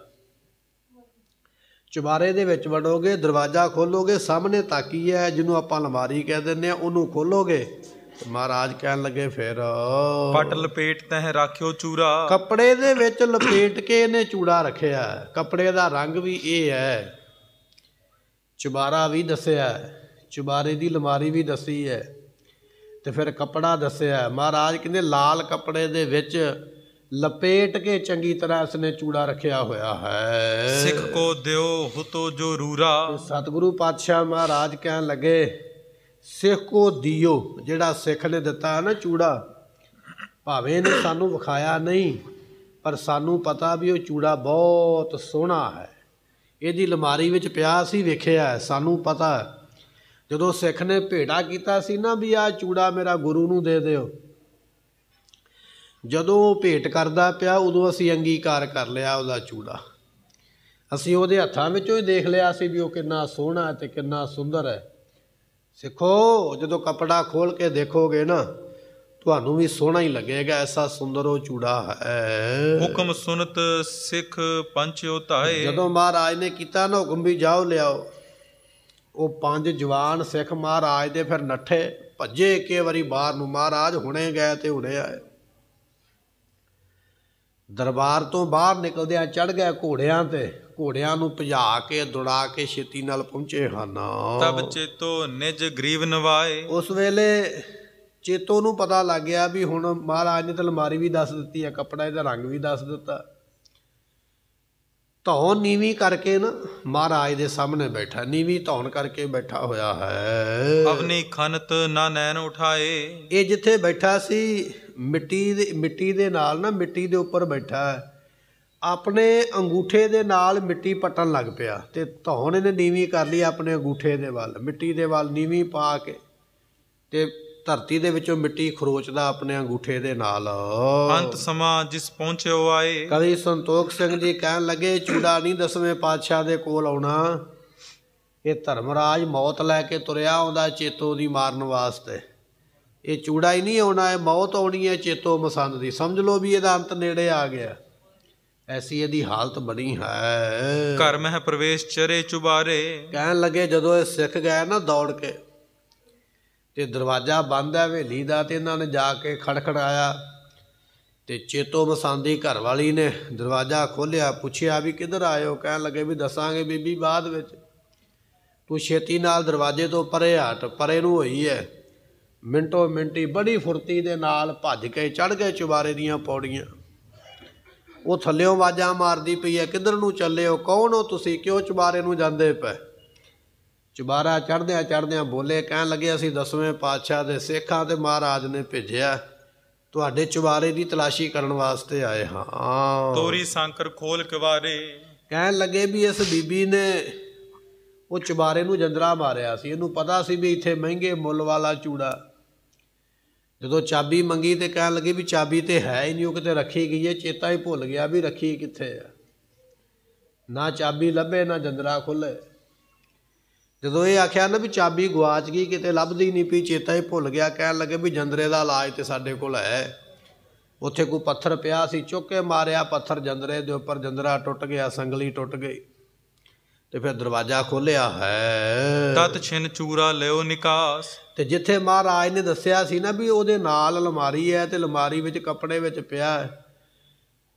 ਚਬਾਰੇ ਦੇ ਵਿੱਚ ਵੜੋਗੇ ਦਰਵਾਜ਼ਾ ਖੋਲੋਗੇ ਸਾਹਮਣੇ ਤਾਕੀ ਹੈ ਜਿਹਨੂੰ ਆਪਾਂ ਅਲਮਾਰੀ ਕਹਿ ਦਿੰਦੇ ਆ ਉਹਨੂੰ ਖੋਲੋਗੇ ਮਹਾਰਾਜ ਕਹਿਣ ਲੱਗੇ ਫਿਰ ਪਟ ਲਪੇਟ ਤਹਿ ਰੱਖਿਓ ਚੂੜਾ ਕੱਪੜੇ ਦੇ ਵਿੱਚ ਲਪੇਟ ਕੇ ਇਹਨੇ ਚੂੜਾ ਰੱਖਿਆ ਕੱਪੜੇ ਦਾ ਰੰਗ ਵੀ ਇਹ ਹੈ ਚੁਬਾਰਾ ਵੀ ਦੱਸਿਆ ਚੁਬਾਰੇ ਦੀ ਲਮਾਰੀ ਵੀ ਦੱਸੀ ਹੈ ਤੇ ਫਿਰ ਕੱਪੜਾ ਦੱਸਿਆ ਮਹਾਰਾਜ ਕਹਿੰਦੇ ਲਾਲ ਕੱਪੜੇ ਦੇ ਵਿੱਚ ਲਪੇਟ ਕੇ ਚੰਗੀ ਤਰ੍ਹਾਂ ਇਸਨੇ ਚੂੜਾ ਰੱਖਿਆ ਹੋਇਆ ਹੈ ਸਿੱਖ ਕੋ ਦਿਓ ਹੁਤੋ ਜੋ ਰੂਰਾ ਸਤਿਗੁਰੂ ਪਾਤਸ਼ਾਹ ਮਹਾਰਾਜ ਕਹਿਣ ਲੱਗੇ ਸਿੱਖ ਕੋ ਦਿਓ ਜਿਹੜਾ ਸਿੱਖ ਨੇ ਦਿੱਤਾ ਹੈ ਨਾ ਚੂੜਾ ਭਾਵੇਂ ਨੇ ਸਾਨੂੰ ਵਿਖਾਇਆ ਨਹੀਂ ਪਰ ਸਾਨੂੰ ਪਤਾ ਵੀ ਉਹ ਚੂੜਾ ਬਹੁਤ ਸੋਹਣਾ ਹੈ ਇਹਦੀ ਲਮਾਰੀ ਵਿੱਚ ਪਿਆ ਸੀ ਵੇਖਿਆ ਸਾਨੂੰ ਪਤਾ ਜਦੋਂ ਸਿੱਖ ਨੇ ਭੇੜਾ ਕੀਤਾ ਸੀ ਨਾ ਵੀ ਆ ਚੂੜਾ ਮੇਰਾ ਗੁਰੂ ਨੂੰ ਦੇ ਦਿਓ ਜਦੋਂ ਉਹ ਭੇਟ ਕਰਦਾ ਪਿਆ ਉਦੋਂ ਅਸੀਂ ਅੰਗੀਕਾਰ ਕਰ ਲਿਆ ਉਹਦਾ ਚੂੜਾ ਅਸੀਂ ਉਹਦੇ ਹੱਥਾਂ ਵਿੱਚੋਂ ਹੀ ਦੇਖ ਲਿਆ ਸੀ ਵੀ ਉਹ ਕਿੰਨਾ ਸੋਹਣਾ ਤੇ ਕਿੰਨਾ ਸੁੰਦਰ ਹੈ ਸਿੱਖੋ ਜਦੋਂ ਕਪੜਾ ਖੋਲ ਕੇ ਦੇਖੋਗੇ ਨਾ ਤੁਹਾਨੂੰ ਵੀ ਸੋਹਣਾ ਹੀ ਲੱਗੇਗਾ ਐਸਾ ਸੁੰਦਰ ਉਹ ਚੂੜਾ ਹੈ ਹੁਕਮ ਸੁਨਤ ਸਿੱਖ ਪੰਚ ਉਤਾਏ ਜਦੋਂ ਮਹਾਰਾਜ ਨੇ ਕੀਤਾ ਨਾ ਹੁਕਮ ਵੀ ਜਾਓ ਲਿਆਓ ਉਹ ਪੰਜ ਜਵਾਨ ਸਿੱਖ ਮਹਾਰਾਜ ਦੇ ਫਿਰ ਨੱਠੇ ਭੱਜੇ ਇੱਕੇ ਵਾਰੀ ਬਾਹਰ ਨੂੰ ਮਹਾਰਾਜ ਹੁਣੇ ਗਏ ਤੇ ਹੁਣੇ ਆਏ ਦਰਬਾਰ ਤੋਂ ਬਾਹਰ ਨਿਕਲਦਿਆਂ ਚੜ ਗਏ ਘੋੜਿਆਂ ਤੇ ਘੋੜਿਆਂ ਨੂੰ ਭਜਾ ਕੇ ਦੌੜਾ ਕੇ ਛੇਤੀ ਨਾਲ ਪਹੁੰਚੇ ਹਨ ਤਬ ਚੇਤੋ ਨਿਜ ਗਰੀਬ ਨਵਾਏ ਉਸ ਵੇਲੇ ਚੇਤੋ ਨੂੰ ਪਤਾ ਲੱਗ ਗਿਆ ਵੀ ਹੁਣ ਮਹਾਰਾਜ ਨੇ ਤਲਮਾਰੀ ਵੀ ਦੱਸ ਦਿੱਤੀ ਹੈ ਕੱਪੜਾ ਇਹਦਾ ਰੰਗ ਵੀ ਦੱਸ ਦਿੱਤਾ ਧੌਣ ਨੀਵੀਂ ਕਰਕੇ ਨਾ ਮਹਾਰਾਜ ਦੇ ਸਾਹਮਣੇ ਬੈਠਾ ਨੀਵੀਂ ਧੌਣ ਕਰਕੇ ਬੈਠਾ ਹੋਇਆ ਹੈ ਆਪਣੀ ਖਨਤ ਨਾ ਨੈਣ ਉਠਾਏ ਇਹ ਜਿੱਥੇ ਬੈਠਾ ਸੀ ਮਿੱਟੀ ਦੇ ਮਿੱਟੀ ਦੇ ਨਾਲ ਨਾ ਮਿੱਟੀ ਦੇ ਉੱਪਰ ਬੈਠਾ ਹੈ ਆਪਣੇ ਅੰਗੂਠੇ ਦੇ ਨਾਲ ਮਿੱਟੀ ਪੱਟਣ ਲੱਗ ਪਿਆ ਤੇ ਧੌਣ ਇਹਨੇ ਨੀਵੀਂ ਕਰ ਲਈ ਆਪਣੇ ਅੰਗੂਠੇ ਦੇ ਵੱਲ ਮਿੱਟੀ ਦੇ ਵੱਲ ਨੀਵੀਂ ਪਾ ਕੇ ਤੇ ਧਰਤੀ ਦੇ ਵਿੱਚੋਂ ਮਿੱਟੀ ਖਰੋਚਦਾ ਆਪਣੇ ਅੰਗੂਠੇ ਦੇ ਨਾਲ ਅੰਤ ਸਮਾਂ ਜਿਸ ਪਹੁੰਚਿਓ ਆਏ ਕਦੀ ਸੰਤੋਖ ਸਿੰਘ ਜੀ ਕਹਿਣ ਲੱਗੇ ਚੂੜਾ ਨਹੀਂ ਦਸਵੇਂ ਪਾਤਸ਼ਾਹ ਦੇ ਕੋਲ ਆਉਣਾ ਇਹ ਧਰਮਰਾਜ ਮੌਤ ਲੈ ਕੇ ਤੁਰਿਆ ਆਉਂਦਾ ਚੇਤੋ ਦੀ ਮਾਰਨ ਵਾਸਤੇ ਇਹ ਚੂੜਾ ਹੀ ਨਹੀਂ ਆਉਣਾ ਇਹ ਮੌਤ ਆਉਣੀ ਹੈ ਚੇਤੋ ਮਸੰਦ ਦੀ ਸਮਝ ਲਓ ਵੀ ਇਹਦਾ ਅੰਤ ਨੇੜੇ ਆ ਗਿਆ ਐਸੀ ਇਹਦੀ ਹਾਲਤ ਬਣੀ ਹੈ ਘਰ ਮਹਿ ਪ੍ਰਵੇਸ਼ ਚਰੇ ਚੁਬਾਰੇ ਕਹਿਣ ਲੱਗੇ ਜਦੋਂ ਇਹ ਸਿੱਖ ਗਏ ਨਾ ਦੌੜ ਕੇ ਤੇ ਦਰਵਾਜ਼ਾ ਬੰਦ ਹੈ ਹਵੇਲੀ ਦਾ ਤੇ ਇਹਨਾਂ ਨੇ ਜਾ ਕੇ ਖੜਖੜਾਇਆ ਤੇ ਚੇਤੋ ਮਸਾਂਦੀ ਘਰ ਵਾਲੀ ਨੇ ਦਰਵਾਜ਼ਾ ਖੋਲ੍ਹਿਆ ਪੁੱਛਿਆ ਵੀ ਕਿੱਧਰ ਆਇਓ ਕਹਿਣ ਲੱਗੇ ਵੀ ਦੱਸਾਂਗੇ ਬੀਬੀ ਬਾਅਦ ਵਿੱਚ ਤੂੰ ਛੇਤੀ ਨਾਲ ਦਰਵਾਜ਼ੇ ਤੋਂ ਪਰੇ ਹਟ ਪਰੇ ਨੂੰ ਹੋਈ ਹੈ ਮਿੰਟੋ ਮਿੰਟੀ ਬੜੀ ਫੁਰਤੀ ਦੇ ਨਾਲ ਭੱਜ ਕੇ ਚੜ ਗਏ ਚੁਬਾਰੇ ਦੀਆਂ ਪੌੜੀਆਂ ਉਹ ਥੱਲਿਓਂ ਆਵਾਜ਼ਾਂ ਮਾਰਦੀ ਪਈ ਹੈ ਕਿੱਧਰ ਨੂੰ ਚੱਲੇ ਹੋ ਕੌਣ ਹੋ ਤੁਸੀਂ ਕਿਉਂ ਚੁਬਾਰੇ ਨੂੰ ਜਾਂਦੇ ਪਏ ਚੁਬਾਰਾ ਚੜਦਿਆਂ ਚੜਦਿਆਂ ਬੋਲੇ ਕਹਿਣ ਲੱਗੇ ਅਸੀਂ ਦਸਵੇਂ ਪਾਤਸ਼ਾਹ ਦੇ ਸੇਖਾਂ ਤੇ ਮਹਾਰਾਜ ਨੇ ਭੇਜਿਆ ਤੁਹਾਡੇ ਚੁਬਾਰੇ ਦੀ ਤਲਾਸ਼ੀ ਕਰਨ ਵਾਸਤੇ ਆਏ ਹਾਂ ਤੋਰੀ ਸੰਕਰ ਖੋਲ ਕਵਾਰੇ ਕਹਿਣ ਲੱਗੇ ਵੀ ਇਸ ਬੀਬੀ ਨੇ ਉਹ ਚੁਬਾਰੇ ਨੂੰ ਜੰਦਰਾ ਮਾਰਿਆ ਸੀ ਇਹਨੂੰ ਪਤਾ ਸੀ ਵੀ ਇੱਥੇ ਮਹਿੰਗੇ ਮੁੱਲ ਵਾਲਾ ਚੂੜਾ ਜਦੋਂ ਚਾਬੀ ਮੰਗੀ ਤੇ ਕਹਿਣ ਲੱਗੇ ਵੀ ਚਾਬੀ ਤੇ ਹੈ ਹੀ ਨਹੀਂ ਉਹ ਕਿਤੇ ਰੱਖੀ ਗਈ ਹੈ ਚੇਤਾ ਹੀ ਭੁੱਲ ਗਿਆ ਵੀ ਰੱਖੀ ਕਿੱਥੇ ਹੈ ਨਾ ਚਾਬੀ ਲੱਭੇ ਨਾ ਜੰਦਰਾ ਖੁੱਲੇ ਜਦੋਂ ਇਹ ਆਖਿਆ ਨਾ ਵੀ ਚਾਬੀ ਗਵਾਚ ਗਈ ਕਿਤੇ ਲੱਭਦੀ ਨਹੀਂ ਪਈ ਚੇਤਾ ਹੀ ਭੁੱਲ ਗਿਆ ਕਹਿਣ ਲੱਗੇ ਵੀ ਜੰਦਰੇ ਦਾ ਇਲਾਜ ਤੇ ਸਾਡੇ ਕੋਲ ਹੈ ਉੱਥੇ ਕੋਈ ਪੱਥਰ ਪਿਆ ਸੀ ਚੁੱਕ ਕੇ ਮਾਰਿਆ ਪੱਥਰ ਜੰਦਰੇ ਦੇ ਉੱਪਰ ਜੰਦਰਾ ਟੁੱਟ ਗਿਆ ਸੰਗਲੀ ਟੁੱਟ ਗਈ ਤੇ ਫਿਰ ਦਰਵਾਜ਼ਾ ਖੋਲਿਆ ਹੈ ਤਤ ਛਿਨ ਚੂਰਾ ਲਿਓ ਨਿਕਾਸ ਤੇ ਜਿੱਥੇ ਮਹਾਰਾਜ ਨੇ ਦੱਸਿਆ ਸੀ ਨਾ ਵੀ ਉਹਦੇ ਨਾਲ ਅਲਮਾਰੀ ਹੈ ਤੇ ਅਲਮਾਰੀ ਵਿੱਚ ਕੱਪੜੇ ਵਿੱਚ ਪਿਆ ਹੈ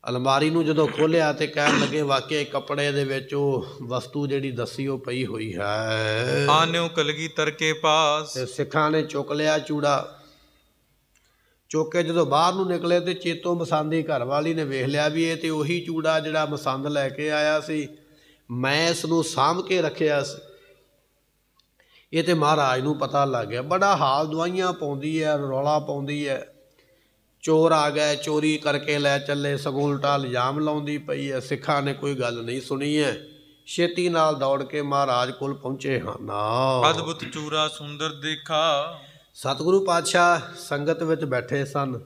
ਅਲਮਾਰੀ ਨੂੰ ਜਦੋਂ ਖੋਲਿਆ ਤੇ ਕਹਿਣ ਲੱਗੇ ਵਾਕਿਆ ਕੱਪੜੇ ਦੇ ਵਿੱਚ ਉਹ ਵਸਤੂ ਜਿਹੜੀ ਦੱਸੀ ਉਹ ਪਈ ਹੋਈ ਹੈ ਆਨਿਓ ਕਲਗੀ ਤਰਕੇ ਪਾਸ ਤੇ ਸਿੱਖਾਂ ਨੇ ਚੁੱਕ ਲਿਆ ਚੂੜਾ ਚੁੱਕ ਕੇ ਜਦੋਂ ਬਾਹਰ ਨੂੰ ਨਿਕਲੇ ਤੇ ਚੇਤੋ ਮਸੰਦੀ ਘਰ ਵਾਲੀ ਨੇ ਵੇਖ ਲਿਆ ਵੀ ਇਹ ਤੇ ਉਹੀ ਚੂੜਾ ਜਿਹੜਾ ਮਸੰਦ ਲੈ ਕੇ ਆਇਆ ਸੀ ਮੈਂ ਇਸ ਨੂੰ ਸਾਂਭ ਕੇ ਰੱਖਿਆ ਸੀ ਇਹ ਤੇ ਮਹਾਰਾਜ ਨੂੰ ਪਤਾ ਲੱਗ ਗਿਆ ਬੜਾ ਹਾਲ ਦਵਾਈਆਂ ਪਾਉਂਦੀ ਐ ਰੌਲਾ ਪਾਉਂਦੀ ਐ ਚੋਰ ਆ ਗਏ ਚੋਰੀ ਕਰਕੇ ਲੈ ਚੱਲੇ ਸਗੋਂ ਉਲਟਾ ਇਲਜ਼ਾਮ ਲਾਉਂਦੀ ਪਈ ਐ ਸਿੱਖਾਂ ਨੇ ਕੋਈ ਗੱਲ ਨਹੀਂ ਸੁਣੀ ਐ ਛੇਤੀ ਨਾਲ ਦੌੜ ਕੇ ਮਹਾਰਾਜ ਕੋਲ ਪਹੁੰਚੇ ਹਾਂ ਨਾ ਅਦਭੁਤ ਚੂਰਾ ਸੁੰਦਰ ਦੇਖਾ ਸਤਿਗੁਰੂ ਪਾਤਸ਼ਾਹ ਸੰਗਤ ਵਿੱਚ ਬੈਠੇ ਸਨ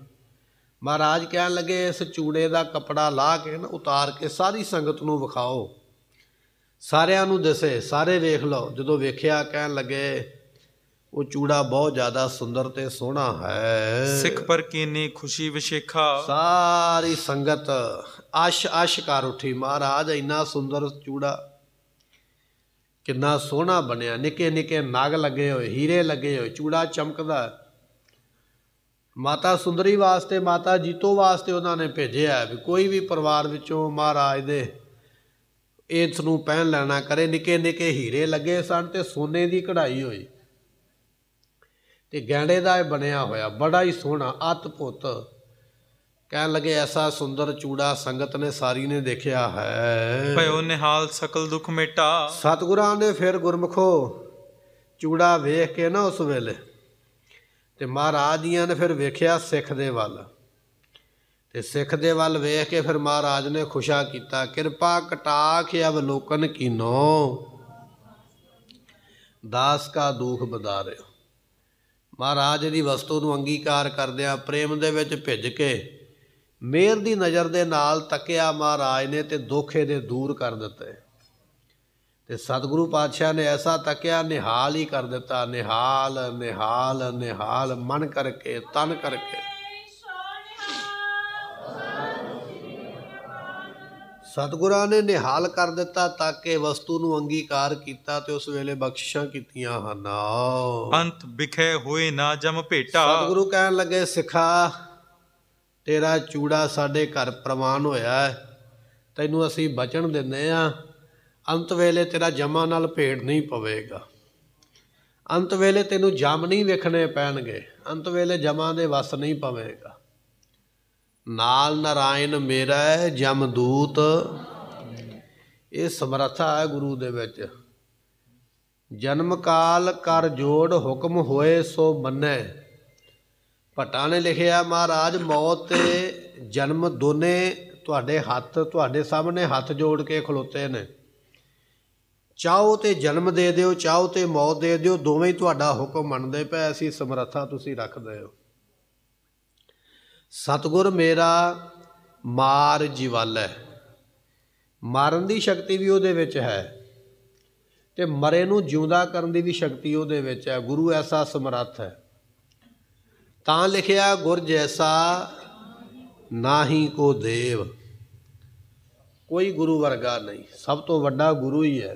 ਮਹਾਰਾਜ ਕਹਿਣ ਲੱਗੇ ਇਸ ਚੂੜੇ ਦਾ ਕਪੜਾ ਲਾ ਕੇ ਨਾ ਉਤਾਰ ਕੇ ਸਾਰੀ ਸੰਗਤ ਨੂੰ ਵਿਖਾਓ ਸਾਰਿਆਂ ਨੂੰ ਦਿਸੇ ਸਾਰੇ ਵੇਖ ਲਓ ਜਦੋਂ ਵੇਖਿਆ ਕਹਿਣ ਲੱਗੇ ਉਹ ਚੂੜਾ ਬਹੁਤ ਜ਼ਿਆਦਾ ਸੁੰਦਰ ਤੇ ਸੋਹਣਾ ਹੈ ਸਿੱਖ ਪਰ ਕੀਨੀ ਖੁਸ਼ੀ ਵਿਸ਼ੇਖਾ ਸਾਰੀ ਸੰਗਤ ਆਸ਼ ਆਸ਼ ਕਰ ਉਠੀ ਮਹਾਰਾਜ ਇੰਨਾ ਸੁੰਦਰ ਚੂੜਾ ਕਿੰਨਾ ਸੋਹਣਾ ਬਣਿਆ ਨਿੱਕੇ ਨਿੱਕੇ ਨਾਗ ਲੱਗੇ ਹੋਏ ਹੀਰੇ ਲੱਗੇ ਹੋਏ ਚੂੜਾ ਚਮਕਦਾ ਮਾਤਾ ਸੁੰਦਰੀ ਵਾਸਤੇ ਮਾਤਾ ਜੀਤੋ ਵਾਸਤੇ ਉਹਨਾਂ ਨੇ ਭੇਜਿਆ ਵੀ ਕੋਈ ਵੀ ਪਰਿਵਾਰ ਵਿੱਚੋਂ ਮਹਾਰਾਜ ਦੇ ਇਸ ਨੂੰ ਪਹਿਨ ਲੈਣਾ ਕਰੇ ਨਿੱਕੇ ਨਿੱਕੇ ਹੀਰੇ ਲੱਗੇ ਸਨ ਤੇ ਸੋਨੇ ਦੀ ਕਢਾਈ ਹੋਈ ਤੇ ਗਹਿਣੇ ਦਾ ਇਹ ਬਣਿਆ ਹੋਇਆ ਬੜਾ ਹੀ ਸੋਹਣਾ ਅਤ ਪੁੱਤ ਕਹਿਣ ਲਗੇ ਐਸਾ ਸੁੰਦਰ ਚੂੜਾ ਸੰਗਤ ਨੇ ਸਾਰੀ ਨੇ ਦੇਖਿਆ ਹੈ ਭਇਓ ਨਿਹਾਲ ਸਕਲ ਦੁੱਖ ਮਿਟਾ ਸਤਿਗੁਰਾਂ ਨੇ ਫਿਰ ਗੁਰਮਖੋ ਚੂੜਾ ਵੇਖ ਕੇ ਨਾ ਉਸ ਵੇਲੇ ਤੇ ਮਹਾਰਾਜ ਜੀਆਂ ਨੇ ਫਿਰ ਵੇਖਿਆ ਸਿੱਖ ਦੇ ਵੱਲ ਤੇ ਸਿੱਖ ਦੇ ਵੱਲ ਵੇਖ ਕੇ ਫਿਰ ਮਹਾਰਾਜ ਨੇ ਖੁਸ਼ਾ ਕੀਤਾ ਕਿਰਪਾ ਕਟਾਖ ਅਵਲੋਕਨ ਕੀਨੋ ਦਾਸ ਕਾ ਦੁੱਖ ਬਦਾਰਿਓ ਮਹਾਰਾਜ ਦੀ ਵਸਤੂ ਨੂੰ ਅੰਗੀਕਾਰ ਕਰਦਿਆਂ ਪ੍ਰੇਮ ਦੇ ਵਿੱਚ ਭਿੱਜ ਕੇ ਮੇਰ ਦੀ ਨਜ਼ਰ ਦੇ ਨਾਲ ਤੱਕਿਆ ਮਹਾਰਾਜ ਨੇ ਤੇ ਦੋਖੇ ਦੇ ਦੂਰ ਕਰ ਦਿੱਤੇ ਤੇ ਸਤਿਗੁਰੂ ਪਾਤਸ਼ਾਹ ਨੇ ਐਸਾ ਤੱਕਿਆ ਨਿਹਾਲ ਹੀ ਕਰ ਦਿੱਤਾ ਨਿਹਾਲ ਨਿਹਾਲ ਨਿਹਾਲ ਮਨ ਕਰਕੇ ਤਨ ਕਰਕੇ ਸਤਿਗੁਰਾਂ ਨੇ ਨਿਹਾਲ ਕਰ ਦਿੱਤਾ ਤਾਂ ਕਿ ਵਸਤੂ ਨੂੰ ਅੰਗੀਕਾਰ ਕੀਤਾ ਤੇ ਉਸ ਵੇਲੇ ਬਖਸ਼ਿਸ਼ਾਂ ਕੀਤੀਆਂ ਹਨ ਅੰਤ ਵਿਖੇ ਹੋਏ ਨਾ ਜਮ ਭੇਟਾ ਸਤਿਗੁਰੂ ਕਹਿਣ ਲੱਗੇ ਸਿਖਾ ਤੇਰਾ ਚੂੜਾ ਸਾਡੇ ਘਰ ਪ੍ਰਮਾਨ ਹੋਇਆ ਹੈ ਤੈਨੂੰ ਅਸੀਂ ਬਚਨ ਦਿੰਨੇ ਆ ਅੰਤ ਵੇਲੇ ਤੇਰਾ ਜਮਾ ਨਾਲ ਭੇਟ ਨਹੀਂ ਪਵੇਗਾ ਅੰਤ ਵੇਲੇ ਤੈਨੂੰ ਜਮ ਨਹੀਂ ਵੇਖਣੇ ਪੈਣਗੇ ਅੰਤ ਵੇਲੇ ਜਮਾ ਦੇ ਵਸ ਨਹੀਂ ਪਵੇਗਾ ਨਾਲ ਨਾਰਾਇਣ ਮੇਰਾ ਜਮਦੂਤ ਇਹ ਸਮਰੱਥਾ ਹੈ ਗੁਰੂ ਦੇ ਵਿੱਚ ਜਨਮ ਕਾਲ ਕਰ ਜੋੜ ਹੁਕਮ ਹੋਏ ਸੋ ਮੰਨੈ ਭੱਟਾ ਨੇ ਲਿਖਿਆ ਮਹਾਰਾਜ ਮੌਤ ਤੇ ਜਨਮ ਦੋਨੇ ਤੁਹਾਡੇ ਹੱਥ ਤੁਹਾਡੇ ਸਾਹਮਣੇ ਹੱਥ ਜੋੜ ਕੇ ਖਲੋਤੇ ਨੇ ਚਾਹੋ ਤੇ ਜਨਮ ਦੇ ਦਿਓ ਚਾਹੋ ਤੇ ਮੌਤ ਦੇ ਦਿਓ ਦੋਵੇਂ ਹੀ ਤੁਹਾਡਾ ਹੁਕਮ ਮੰਨਦੇ ਪਏ ਅਸੀਂ ਸਮਰੱਥਾ ਤੁਸੀਂ ਰੱਖਦੇ ਹੋ ਸਤਗੁਰ ਮੇਰਾ ਮਾਰ ਜਿਵਾਲਾ ਮਾਰਨ ਦੀ ਸ਼ਕਤੀ ਵੀ ਉਹਦੇ ਵਿੱਚ ਹੈ ਤੇ ਮਰੇ ਨੂੰ ਜਿਉਂਦਾ ਕਰਨ ਦੀ ਵੀ ਸ਼ਕਤੀ ਉਹਦੇ ਵਿੱਚ ਹੈ ਗੁਰੂ ਐਸਾ ਸਮਰੱਥ ਹੈ ਤਾਂ ਲਿਖਿਆ ਗੁਰ ਜੈਸਾ ਨਾਹੀ ਕੋ ਦੇਵ ਕੋਈ ਗੁਰੂ ਵਰਗਾ ਨਹੀਂ ਸਭ ਤੋਂ ਵੱਡਾ ਗੁਰੂ ਹੀ ਹੈ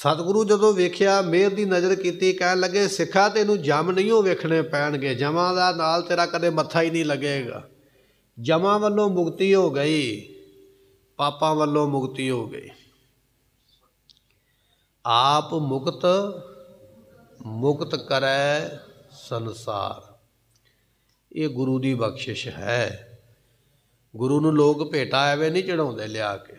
ਸਤਿਗੁਰੂ ਜਦੋਂ ਵੇਖਿਆ ਮੇਰ ਦੀ ਨਜ਼ਰ ਕੀਤੀ ਕਹਿਣ ਲੱਗੇ ਸਿੱਖਾ ਤੈਨੂੰ ਜਮ ਨਹੀਂ ਵੇਖਣੇ ਪੈਣਗੇ ਜਮਾਂ ਦਾ ਨਾਲ ਤੇਰਾ ਕਦੇ ਮੱਥਾ ਹੀ ਨਹੀਂ ਲੱਗੇਗਾ ਜਮਾਂ ਵੱਲੋਂ ਮੁਕਤੀ ਹੋ ਗਈ ਪਾਪਾਂ ਵੱਲੋਂ ਮੁਕਤੀ ਹੋ ਗਈ ਆਪ ਮੁਕਤ ਮੁਕਤ ਕਰੈ ਸੰਸਾਰ ਇਹ ਗੁਰੂ ਦੀ ਬਖਸ਼ਿਸ਼ ਹੈ ਗੁਰੂ ਨੂੰ ਲੋਕ ਭੇਟਾ ਐਵੇਂ ਨਹੀਂ ਚੜਾਉਂਦੇ ਲਿਆ ਕੇ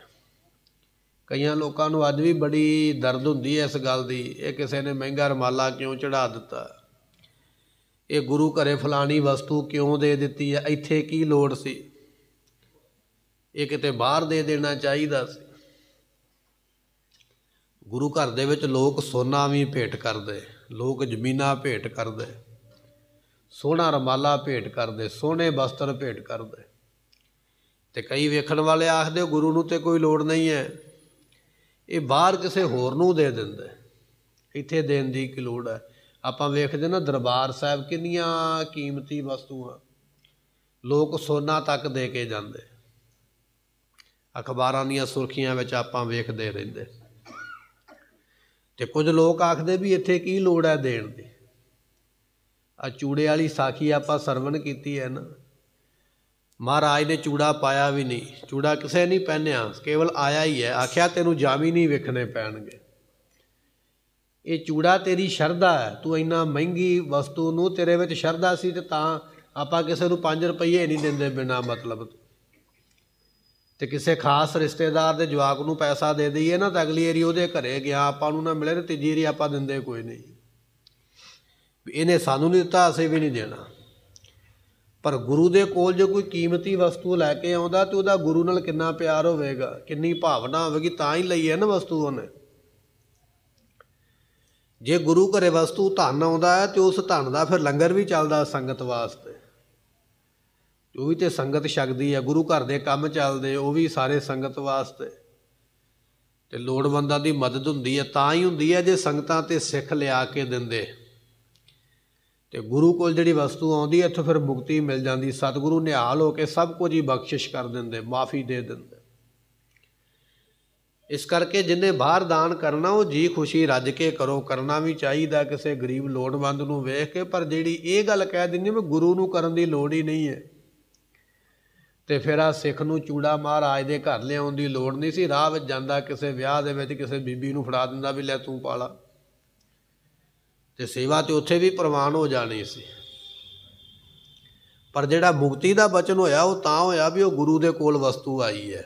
ਕਈਆਂ ਲੋਕਾਂ ਨੂੰ ਅੱਜ ਵੀ ਬੜੀ ਦਰਦ ਹੁੰਦੀ ਹੈ ਇਸ ਗੱਲ ਦੀ ਇਹ ਕਿਸੇ ਨੇ ਮਹਿੰਗਾ ਰਮਾਲਾ ਕਿਉਂ ਚੜਾ ਦਿੱਤਾ ਇਹ ਗੁਰੂ ਘਰੇ ਫਲਾਣੀ ਵਸਤੂ ਕਿਉਂ ਦੇ ਦਿੱਤੀ ਹੈ ਇੱਥੇ ਕੀ ਲੋੜ ਸੀ ਇਹ ਕਿਤੇ ਬਾਹਰ ਦੇ ਦੇਣਾ ਚਾਹੀਦਾ ਸੀ ਗੁਰੂ ਘਰ ਦੇ ਵਿੱਚ ਲੋਕ ਸੋਨਾ ਵੀ ਭੇਟ ਕਰਦੇ ਲੋਕ ਜ਼ਮੀਨਾਂ ਭੇਟ ਕਰਦੇ ਸੋਹਣਾ ਰਮਾਲਾ ਭੇਟ ਕਰਦੇ ਸੋਹਣੇ ਵਸਤਰ ਭੇਟ ਕਰਦੇ ਤੇ ਕਈ ਵੇਖਣ ਵਾਲੇ ਆਖਦੇ ਗੁਰੂ ਨੂੰ ਤੇ ਕੋਈ ਲੋੜ ਨਹੀਂ ਹੈ ਇਹ ਬਾਹਰ ਕਿਸੇ ਹੋਰ ਨੂੰ ਦੇ ਦਿੰਦਾ ਇੱਥੇ ਦੇਣ ਦੀ ਕੀ ਲੋੜ ਹੈ ਆਪਾਂ ਵੇਖਦੇ ਨਾ ਦਰਬਾਰ ਸਾਹਿਬ ਕਿੰਨੀਆਂ ਕੀਮਤੀ ਵਸਤੂਆਂ ਲੋਕ ਸੋਨਾ ਤੱਕ ਦੇ ਕੇ ਜਾਂਦੇ ਅਖਬਾਰਾਂ ਦੀਆਂ ਸੁਰਖੀਆਂ ਵਿੱਚ ਆਪਾਂ ਵੇਖਦੇ ਰਹਿੰਦੇ ਤੇ ਕੁਝ ਲੋਕ ਆਖਦੇ ਵੀ ਇੱਥੇ ਕੀ ਲੋੜ ਹੈ ਦੇਣ ਦੀ ਆ ਚੂੜੇ ਵਾਲੀ ਸਾਖੀ ਆਪਾਂ ਸਰਵਣ ਕੀਤੀ ਹੈ ਨਾ ਮਹਾਰਾਜ ਨੇ ਚੂੜਾ ਪਾਇਆ ਵੀ ਨਹੀਂ ਚੂੜਾ ਕਿਸੇ ਨਹੀਂ ਪਹਿਨਿਆ ਕੇਵਲ ਆਇਆ ਹੀ ਹੈ ਆਖਿਆ ਤੈਨੂੰ ਜਾਮੀ ਨਹੀਂ ਵੇਖਣੇ ਪੈਣਗੇ ਇਹ ਚੂੜਾ ਤੇਰੀ ਸ਼ਰਧਾ ਹੈ ਤੂੰ ਇੰਨਾ ਮਹਿੰਗੀ ਵਸਤੂ ਨੂੰ ਤੇਰੇ ਵਿੱਚ ਸ਼ਰਧਾ ਸੀ ਤੇ ਤਾਂ ਆਪਾਂ ਕਿਸੇ ਨੂੰ 5 ਰੁਪਏ ਨਹੀਂ ਦਿੰਦੇ ਬਿਨਾ ਮਤਲਬ ਤੇ ਕਿਸੇ ਖਾਸ ਰਿਸ਼ਤੇਦਾਰ ਦੇ ਜਵਾਕ ਨੂੰ ਪੈਸਾ ਦੇ ਦਈਏ ਨਾ ਤਾਂ ਅਗਲੀ ਏਰੀ ਉਹਦੇ ਘਰੇ ਗਿਆ ਆਪਾਂ ਨੂੰ ਨਾ ਮਿਲੇ ਤੇ ਤੀਜੀ ਏਰੀ ਆਪਾਂ ਦਿੰਦੇ ਕੋਈ ਨਹੀਂ ਇਹਨੇ ਸਾਨੂੰ ਨਹੀਂ ਦਿੱਤਾ ਅਸੀਂ ਵੀ ਨਹੀਂ ਦੇਣਾ ਪਰ ਗੁਰੂ ਦੇ ਕੋਲ ਜੇ ਕੋਈ ਕੀਮਤੀ ਵਸਤੂ ਲੈ ਕੇ ਆਉਂਦਾ ਤੇ ਉਹਦਾ ਗੁਰੂ ਨਾਲ ਕਿੰਨਾ ਪਿਆਰ ਹੋਵੇਗਾ ਕਿੰਨੀ ਭਾਵਨਾ ਹੋਵੇਗੀ ਤਾਂ ਹੀ ਲਈ ਹੈ ਨਾ ਵਸਤੂ ਉਹਨੇ ਜੇ ਗੁਰੂ ਘਰੇ ਵਸਤੂ ਧਨ ਆਉਂਦਾ ਹੈ ਤੇ ਉਸ ਧਨ ਦਾ ਫਿਰ ਲੰਗਰ ਵੀ ਚੱਲਦਾ ਸੰਗਤ ਵਾਸਤੇ ਉਹ ਵੀ ਤੇ ਸੰਗਤ ਛਕਦੀ ਹੈ ਗੁਰੂ ਘਰ ਦੇ ਕੰਮ ਚੱਲਦੇ ਉਹ ਵੀ ਸਾਰੇ ਸੰਗਤ ਵਾਸਤੇ ਤੇ ਲੋੜਵੰਦਾਂ ਦੀ ਮਦਦ ਹੁੰਦੀ ਹੈ ਤਾਂ ਹੀ ਹੁੰਦੀ ਹੈ ਜੇ ਸੰਗਤਾਂ ਤੇ ਸਿੱਖ ਲਿਆ ਕੇ ਦਿੰਦੇ ਤੇ ਗੁਰੂ ਕੋਲ ਜਿਹੜੀ ਵਸਤੂ ਆਉਂਦੀ ਹੈ ਇੱਥੋਂ ਫਿਰ ਮੁਕਤੀ ਮਿਲ ਜਾਂਦੀ ਸਤਿਗੁਰੂ ਨਿਹਾਲ ਹੋ ਕੇ ਸਭ ਕੁਝ ਹੀ ਬਖਸ਼ਿਸ਼ ਕਰ ਦਿੰਦੇ ਮਾਫੀ ਦੇ ਦਿੰਦੇ ਇਸ ਕਰਕੇ ਜਿੰਨੇ ਬਾਹਰ ਦਾਨ ਕਰਨਾ ਉਹ ਜੀ ਖੁਸ਼ੀ ਰੱਜ ਕੇ ਕਰੋ ਕਰਨਾ ਵੀ ਚਾਹੀਦਾ ਕਿਸੇ ਗਰੀਬ ਲੋੜਵੰਦ ਨੂੰ ਵੇਖ ਕੇ ਪਰ ਜਿਹੜੀ ਇਹ ਗੱਲ ਕਹਿ ਦਿੰਦੀ ਮੈਂ ਗੁਰੂ ਨੂੰ ਕਰਨ ਦੀ ਲੋੜ ਹੀ ਨਹੀਂ ਹੈ ਤੇ ਫਿਰ ਆ ਸਿੱਖ ਨੂੰ ਚੂੜਾ ਮਹਾਰਾਜ ਦੇ ਘਰ ਲਿਆਉਣ ਦੀ ਲੋੜ ਨਹੀਂ ਸੀ ਰਾਹ ਵਿੱਚ ਜਾਂਦਾ ਕਿਸੇ ਵਿਆਹ ਦੇ ਵਿੱਚ ਕਿਸੇ ਬੀਬੀ ਨੂੰ ਫੜਾ ਦਿੰਦਾ ਵੀ ਲੈ ਤੂੰ ਪਾਲਾ ਤੇ ਸੇਵਾ ਤੇ ਉੱਥੇ ਵੀ ਪ੍ਰਵਾਨ ਹੋ ਜਾਣੀ ਸੀ ਪਰ ਜਿਹੜਾ ਮੁਕਤੀ ਦਾ ਬਚਨ ਹੋਇਆ ਉਹ ਤਾਂ ਹੋਇਆ ਵੀ ਉਹ ਗੁਰੂ ਦੇ ਕੋਲ ਵਸਤੂ ਆਈ ਹੈ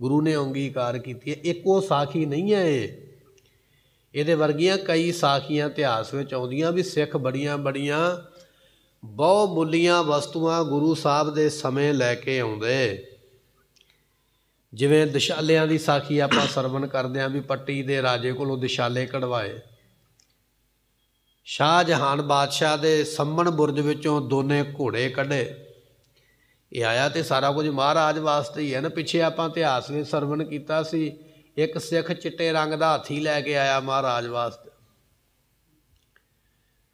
ਗੁਰੂ ਨੇ ਅੰਗੀਕਾਰ ਕੀਤੀ ਹੈ ਇੱਕੋ ਸਾਖੀ ਨਹੀਂ ਹੈ ਇਹ ਇਹਦੇ ਵਰਗੀਆਂ ਕਈ ਸਾਖੀਆਂ ਇਤਿਹਾਸ ਵਿੱਚ ਆਉਂਦੀਆਂ ਵੀ ਸਿੱਖ ਬੜੀਆਂ ਬੜੀਆਂ ਬਹੁ ਮੁੱਲੀਆਂ ਵਸਤੂਆਂ ਗੁਰੂ ਸਾਹਿਬ ਦੇ ਸਮੇਂ ਲੈ ਕੇ ਆਉਂਦੇ ਜਿਵੇਂ ਦਿਸ਼ਾਲਿਆਂ ਦੀ ਸਾਖੀ ਆਪਾਂ ਸਰਵਣ ਕਰਦੇ ਆਂ ਵੀ ਪੱਟੀ ਦੇ ਰਾਜੇ ਕੋਲੋਂ ਦਿਸ਼ਾਲੇ ਕਢਵਾਏ ਸ਼ਾਹ ਜਹਾਨ ਬਾਦਸ਼ਾਹ ਦੇ ਸੰਮਣ ਬੁਰਜ ਵਿੱਚੋਂ ਦੋਨੇ ਘੋੜੇ ਕੱਢੇ ਇਹ ਆਇਆ ਤੇ ਸਾਰਾ ਕੁਝ ਮਹਾਰਾਜ ਵਾਸਤੇ ਹੀ ਹੈ ਨਾ ਪਿੱਛੇ ਆਪਾਂ ਇਤਿਹਾਸ ਵਿੱਚ ਸਰਵਣ ਕੀਤਾ ਸੀ ਇੱਕ ਸਿੱਖ ਚਿੱਟੇ ਰੰਗ ਦਾ ਹਾਥੀ ਲੈ ਕੇ ਆਇਆ ਮਹਾਰਾਜ ਵਾਸਤੇ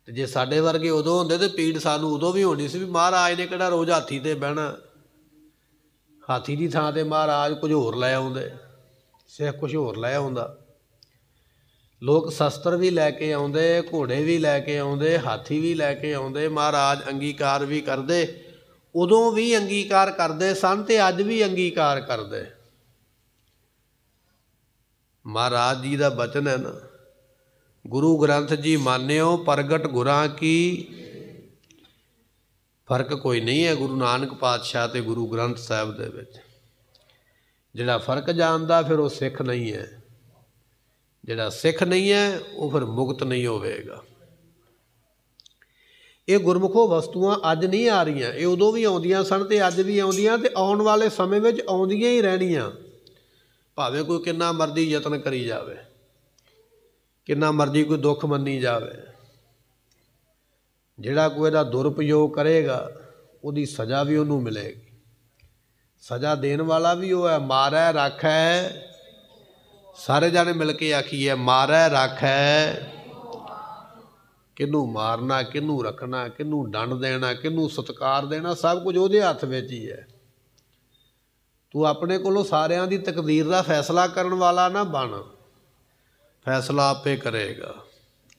ਤੇ ਜੇ ਸਾਡੇ ਵਰਗੇ ਉਦੋਂ ਹੁੰਦੇ ਤੇ ਪੀੜ ਸਾਨੂੰ ਉਦੋਂ ਵੀ ਹੋਣੀ ਸੀ ਵੀ ਮਹਾਰਾਜ ਨੇ ਕਿਹੜਾ ਰੋਜ਼ ਹਾਥੀ ਤੇ ਬਹਿਣਾ ਹਾਥੀ ਦੀ ਥਾਂ ਤੇ ਮਹਾਰਾਜ ਕੁਝ ਹੋਰ ਲੈ ਆਉਂਦੇ ਸਿੱਖ ਕੁਝ ਹੋਰ ਲੈ ਆਉਂਦਾ ਲੋਕ ਸ਼ਸਤਰ ਵੀ ਲੈ ਕੇ ਆਉਂਦੇ ਘੋੜੇ ਵੀ ਲੈ ਕੇ ਆਉਂਦੇ ਹਾਥੀ ਵੀ ਲੈ ਕੇ ਆਉਂਦੇ ਮਹਾਰਾਜ ਅੰਗੀਕਾਰ ਵੀ ਕਰਦੇ ਉਦੋਂ ਵੀ ਅੰਗੀਕਾਰ ਕਰਦੇ ਸਨ ਤੇ ਅੱਜ ਵੀ ਅੰਗੀਕਾਰ ਕਰਦੇ ਮਹਾਰਾਜ ਜੀ ਦਾ ਬਚਨ ਹੈ ਨਾ ਗੁਰੂ ਗ੍ਰੰਥ ਜੀ ਮੰਨਿਓ ਪ੍ਰਗਟ ਗੁਰਾਂ ਕੀ ਫਰਕ ਕੋਈ ਨਹੀਂ ਹੈ ਗੁਰੂ ਨਾਨਕ ਪਾਤਸ਼ਾਹ ਤੇ ਗੁਰੂ ਗ੍ਰੰਥ ਸਾਹਿਬ ਦੇ ਵਿੱਚ ਜਿਹੜਾ ਫਰਕ ਜਾਣਦਾ ਫਿਰ ਉਹ ਸਿੱਖ ਨਹੀਂ ਹੈ ਜਿਹੜਾ ਸਿੱਖ ਨਹੀਂ ਹੈ ਉਹ ਫਿਰ ਮੁਕਤ ਨਹੀਂ ਹੋਵੇਗਾ ਇਹ ਗੁਰਮੁਖੋ ਵਸਤੂਆਂ ਅੱਜ ਨਹੀਂ ਆ ਰਹੀਆਂ ਇਹ ਉਦੋਂ ਵੀ ਆਉਂਦੀਆਂ ਸਨ ਤੇ ਅੱਜ ਵੀ ਆਉਂਦੀਆਂ ਤੇ ਆਉਣ ਵਾਲੇ ਸਮੇਂ ਵਿੱਚ ਆਉਂਦੀਆਂ ਹੀ ਰਹਿਣੀਆਂ ਭਾਵੇਂ ਕੋਈ ਕਿੰਨਾ ਮਰਜ਼ੀ ਯਤਨ ਕਰੀ ਜਾਵੇ ਕਿੰਨਾ ਮਰਜ਼ੀ ਕੋਈ ਦੁੱਖ ਮੰਨੀ ਜਾਵੇ ਜਿਹੜਾ ਕੋਈ ਇਹਦਾ ਦੁਰਪਯੋਗ ਕਰੇਗਾ ਉਹਦੀ ਸਜ਼ਾ ਵੀ ਉਹਨੂੰ ਮਿਲੇਗੀ ਸਜ਼ਾ ਦੇਣ ਵਾਲਾ ਵੀ ਉਹ ਹੈ ਮਾਰੈ ਰੱਖੈ ਸਾਰੇ ਜਾਣੇ ਮਿਲ ਕੇ ਆਖੀਏ ਮਾਰੈ ਰੱਖੈ ਕਿਨੂੰ ਮਾਰਨਾ ਕਿਨੂੰ ਰੱਖਣਾ ਕਿਨੂੰ ਡੰਡ ਦੇਣਾ ਕਿਨੂੰ ਸਤਕਾਰ ਦੇਣਾ ਸਭ ਕੁਝ ਉਹਦੇ ਹੱਥ ਵਿੱਚ ਹੀ ਹੈ ਤੂੰ ਆਪਣੇ ਕੋਲੋਂ ਸਾਰਿਆਂ ਦੀ ਤਕਦੀਰ ਦਾ ਫੈਸਲਾ ਕਰਨ ਵਾਲਾ ਨਾ ਬਣ ਫੈਸਲਾ ਆਪੇ ਕਰੇਗਾ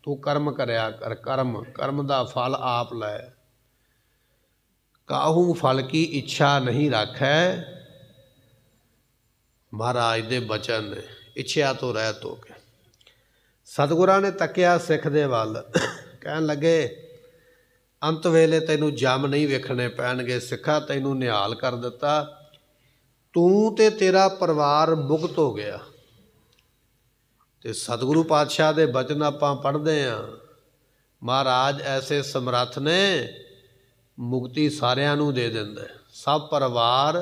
ਤੂੰ ਕਰਮ ਕਰਿਆ ਕਰ ਕਰਮ ਕਰਮ ਦਾ ਫਲ ਆਪ ਲੈ ਕਾਹੂ ਫਲ ਕੀ ਇੱਛਾ ਨਹੀਂ ਰੱਖੈ ਮਹਾਰਾਜ ਦੇ ਬਚਨ ਨੇ ਇੱਛਿਆ ਤੋਂ ਰਹਿਤ ਹੋ ਕੇ ਸਤਿਗੁਰਾਂ ਨੇ ਤੱਕਿਆ ਸਿੱਖ ਦੇ ਵੱਲ ਕਹਿਣ ਲੱਗੇ ਅੰਤ ਵੇਲੇ ਤੈਨੂੰ ਜਮ ਨਹੀਂ ਵੇਖਣੇ ਪੈਣਗੇ ਸਿੱਖਾ ਤੈਨੂੰ ਨਿਹਾਲ ਕਰ ਦਿੱਤਾ ਤੂੰ ਤੇ ਤੇਰਾ ਪਰਿਵਾਰ ਮੁਕਤ ਹੋ ਗਿਆ ਤੇ ਸਤਿਗੁਰੂ ਪਾਤਸ਼ਾਹ ਦੇ ਬਚਨ ਆਪਾਂ ਪੜ੍ਹਦੇ ਆਂ ਮਹਾਰਾਜ ਐਸੇ ਸਮਰੱਥ ਨੇ ਮੁਕਤੀ ਸਾਰਿਆਂ ਨੂੰ ਦੇ ਦਿੰਦਾ ਸਭ ਪਰਿਵਾਰ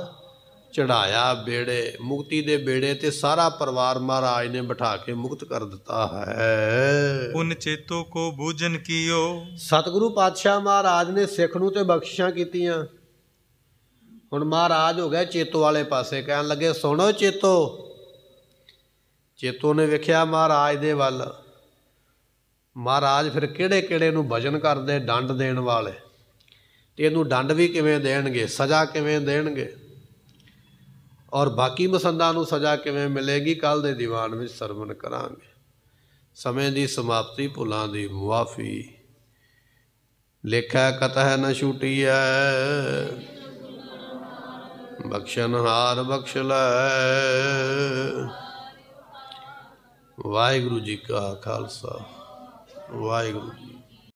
ਚੜਾਇਆ ਬੇੜੇ ਮੁਕਤੀ ਦੇ ਬੇੜੇ ਤੇ ਸਾਰਾ ਪਰਿਵਾਰ ਮਹਾਰਾਜ ਨੇ ਬਿਠਾ ਕੇ ਮੁਕਤ ਕਰ ਦਿੱਤਾ ਹੈ ਪੁਨ ਚੇਤੋ ਕੋ ਬੂਜਨ ਕੀਓ ਸਤਿਗੁਰੂ ਪਾਤਸ਼ਾਹ ਮਹਾਰਾਜ ਨੇ ਸਿੱਖ ਨੂੰ ਤੇ ਬਖਸ਼ਿਸ਼ਾਂ ਕੀਤੀਆਂ ਹੁਣ ਮਹਾਰਾਜ ਹੋ ਗਏ ਚੇਤੋ ਵਾਲੇ ਪਾਸੇ ਕਹਿਣ ਲੱਗੇ ਸੁਣੋ ਚੇਤੋ ਚੇਤੋ ਨੇ ਵੇਖਿਆ ਮਹਾਰਾਜ ਦੇ ਵੱਲ ਮਹਾਰਾਜ ਫਿਰ ਕਿਹੜੇ ਕਿਹੜੇ ਨੂੰ ਭਜਨ ਕਰਦੇ ਡੰਡ ਦੇਣ ਵਾਲੇ ਤੇ ਇਹਨੂੰ ਡੰਡ ਵੀ ਕਿਵੇਂ ਦੇਣਗੇ ਸਜ਼ਾ ਕਿਵੇਂ ਦੇਣਗੇ ਔਰ ਬਾਕੀ ਮਸੰਦਾਂ ਨੂੰ ਸਜ਼ਾ ਕਿਵੇਂ ਮਿਲੇਗੀ ਕੱਲ ਦੇ ਦੀਵਾਨ ਵਿੱਚ ਸਰਵਨ ਕਰਾਂਗੇ ਸਮੇਂ ਦੀ ਸਮਾਪਤੀ ਭੁੱਲਾਂ ਦੀ ਮੁਆਫੀ ਲੇਖਾ ਕਤਹ ਨ ਨਾ ਛੁਟੀ ਐ ਬਖਸ਼ਨ ਹਾਰ ਬਖਸ਼ ਲੈ ਵਾਹਿਗੁਰੂ ਜੀ ਕਾ ਖਾਲਸਾ ਵਾਹਿਗੁਰੂ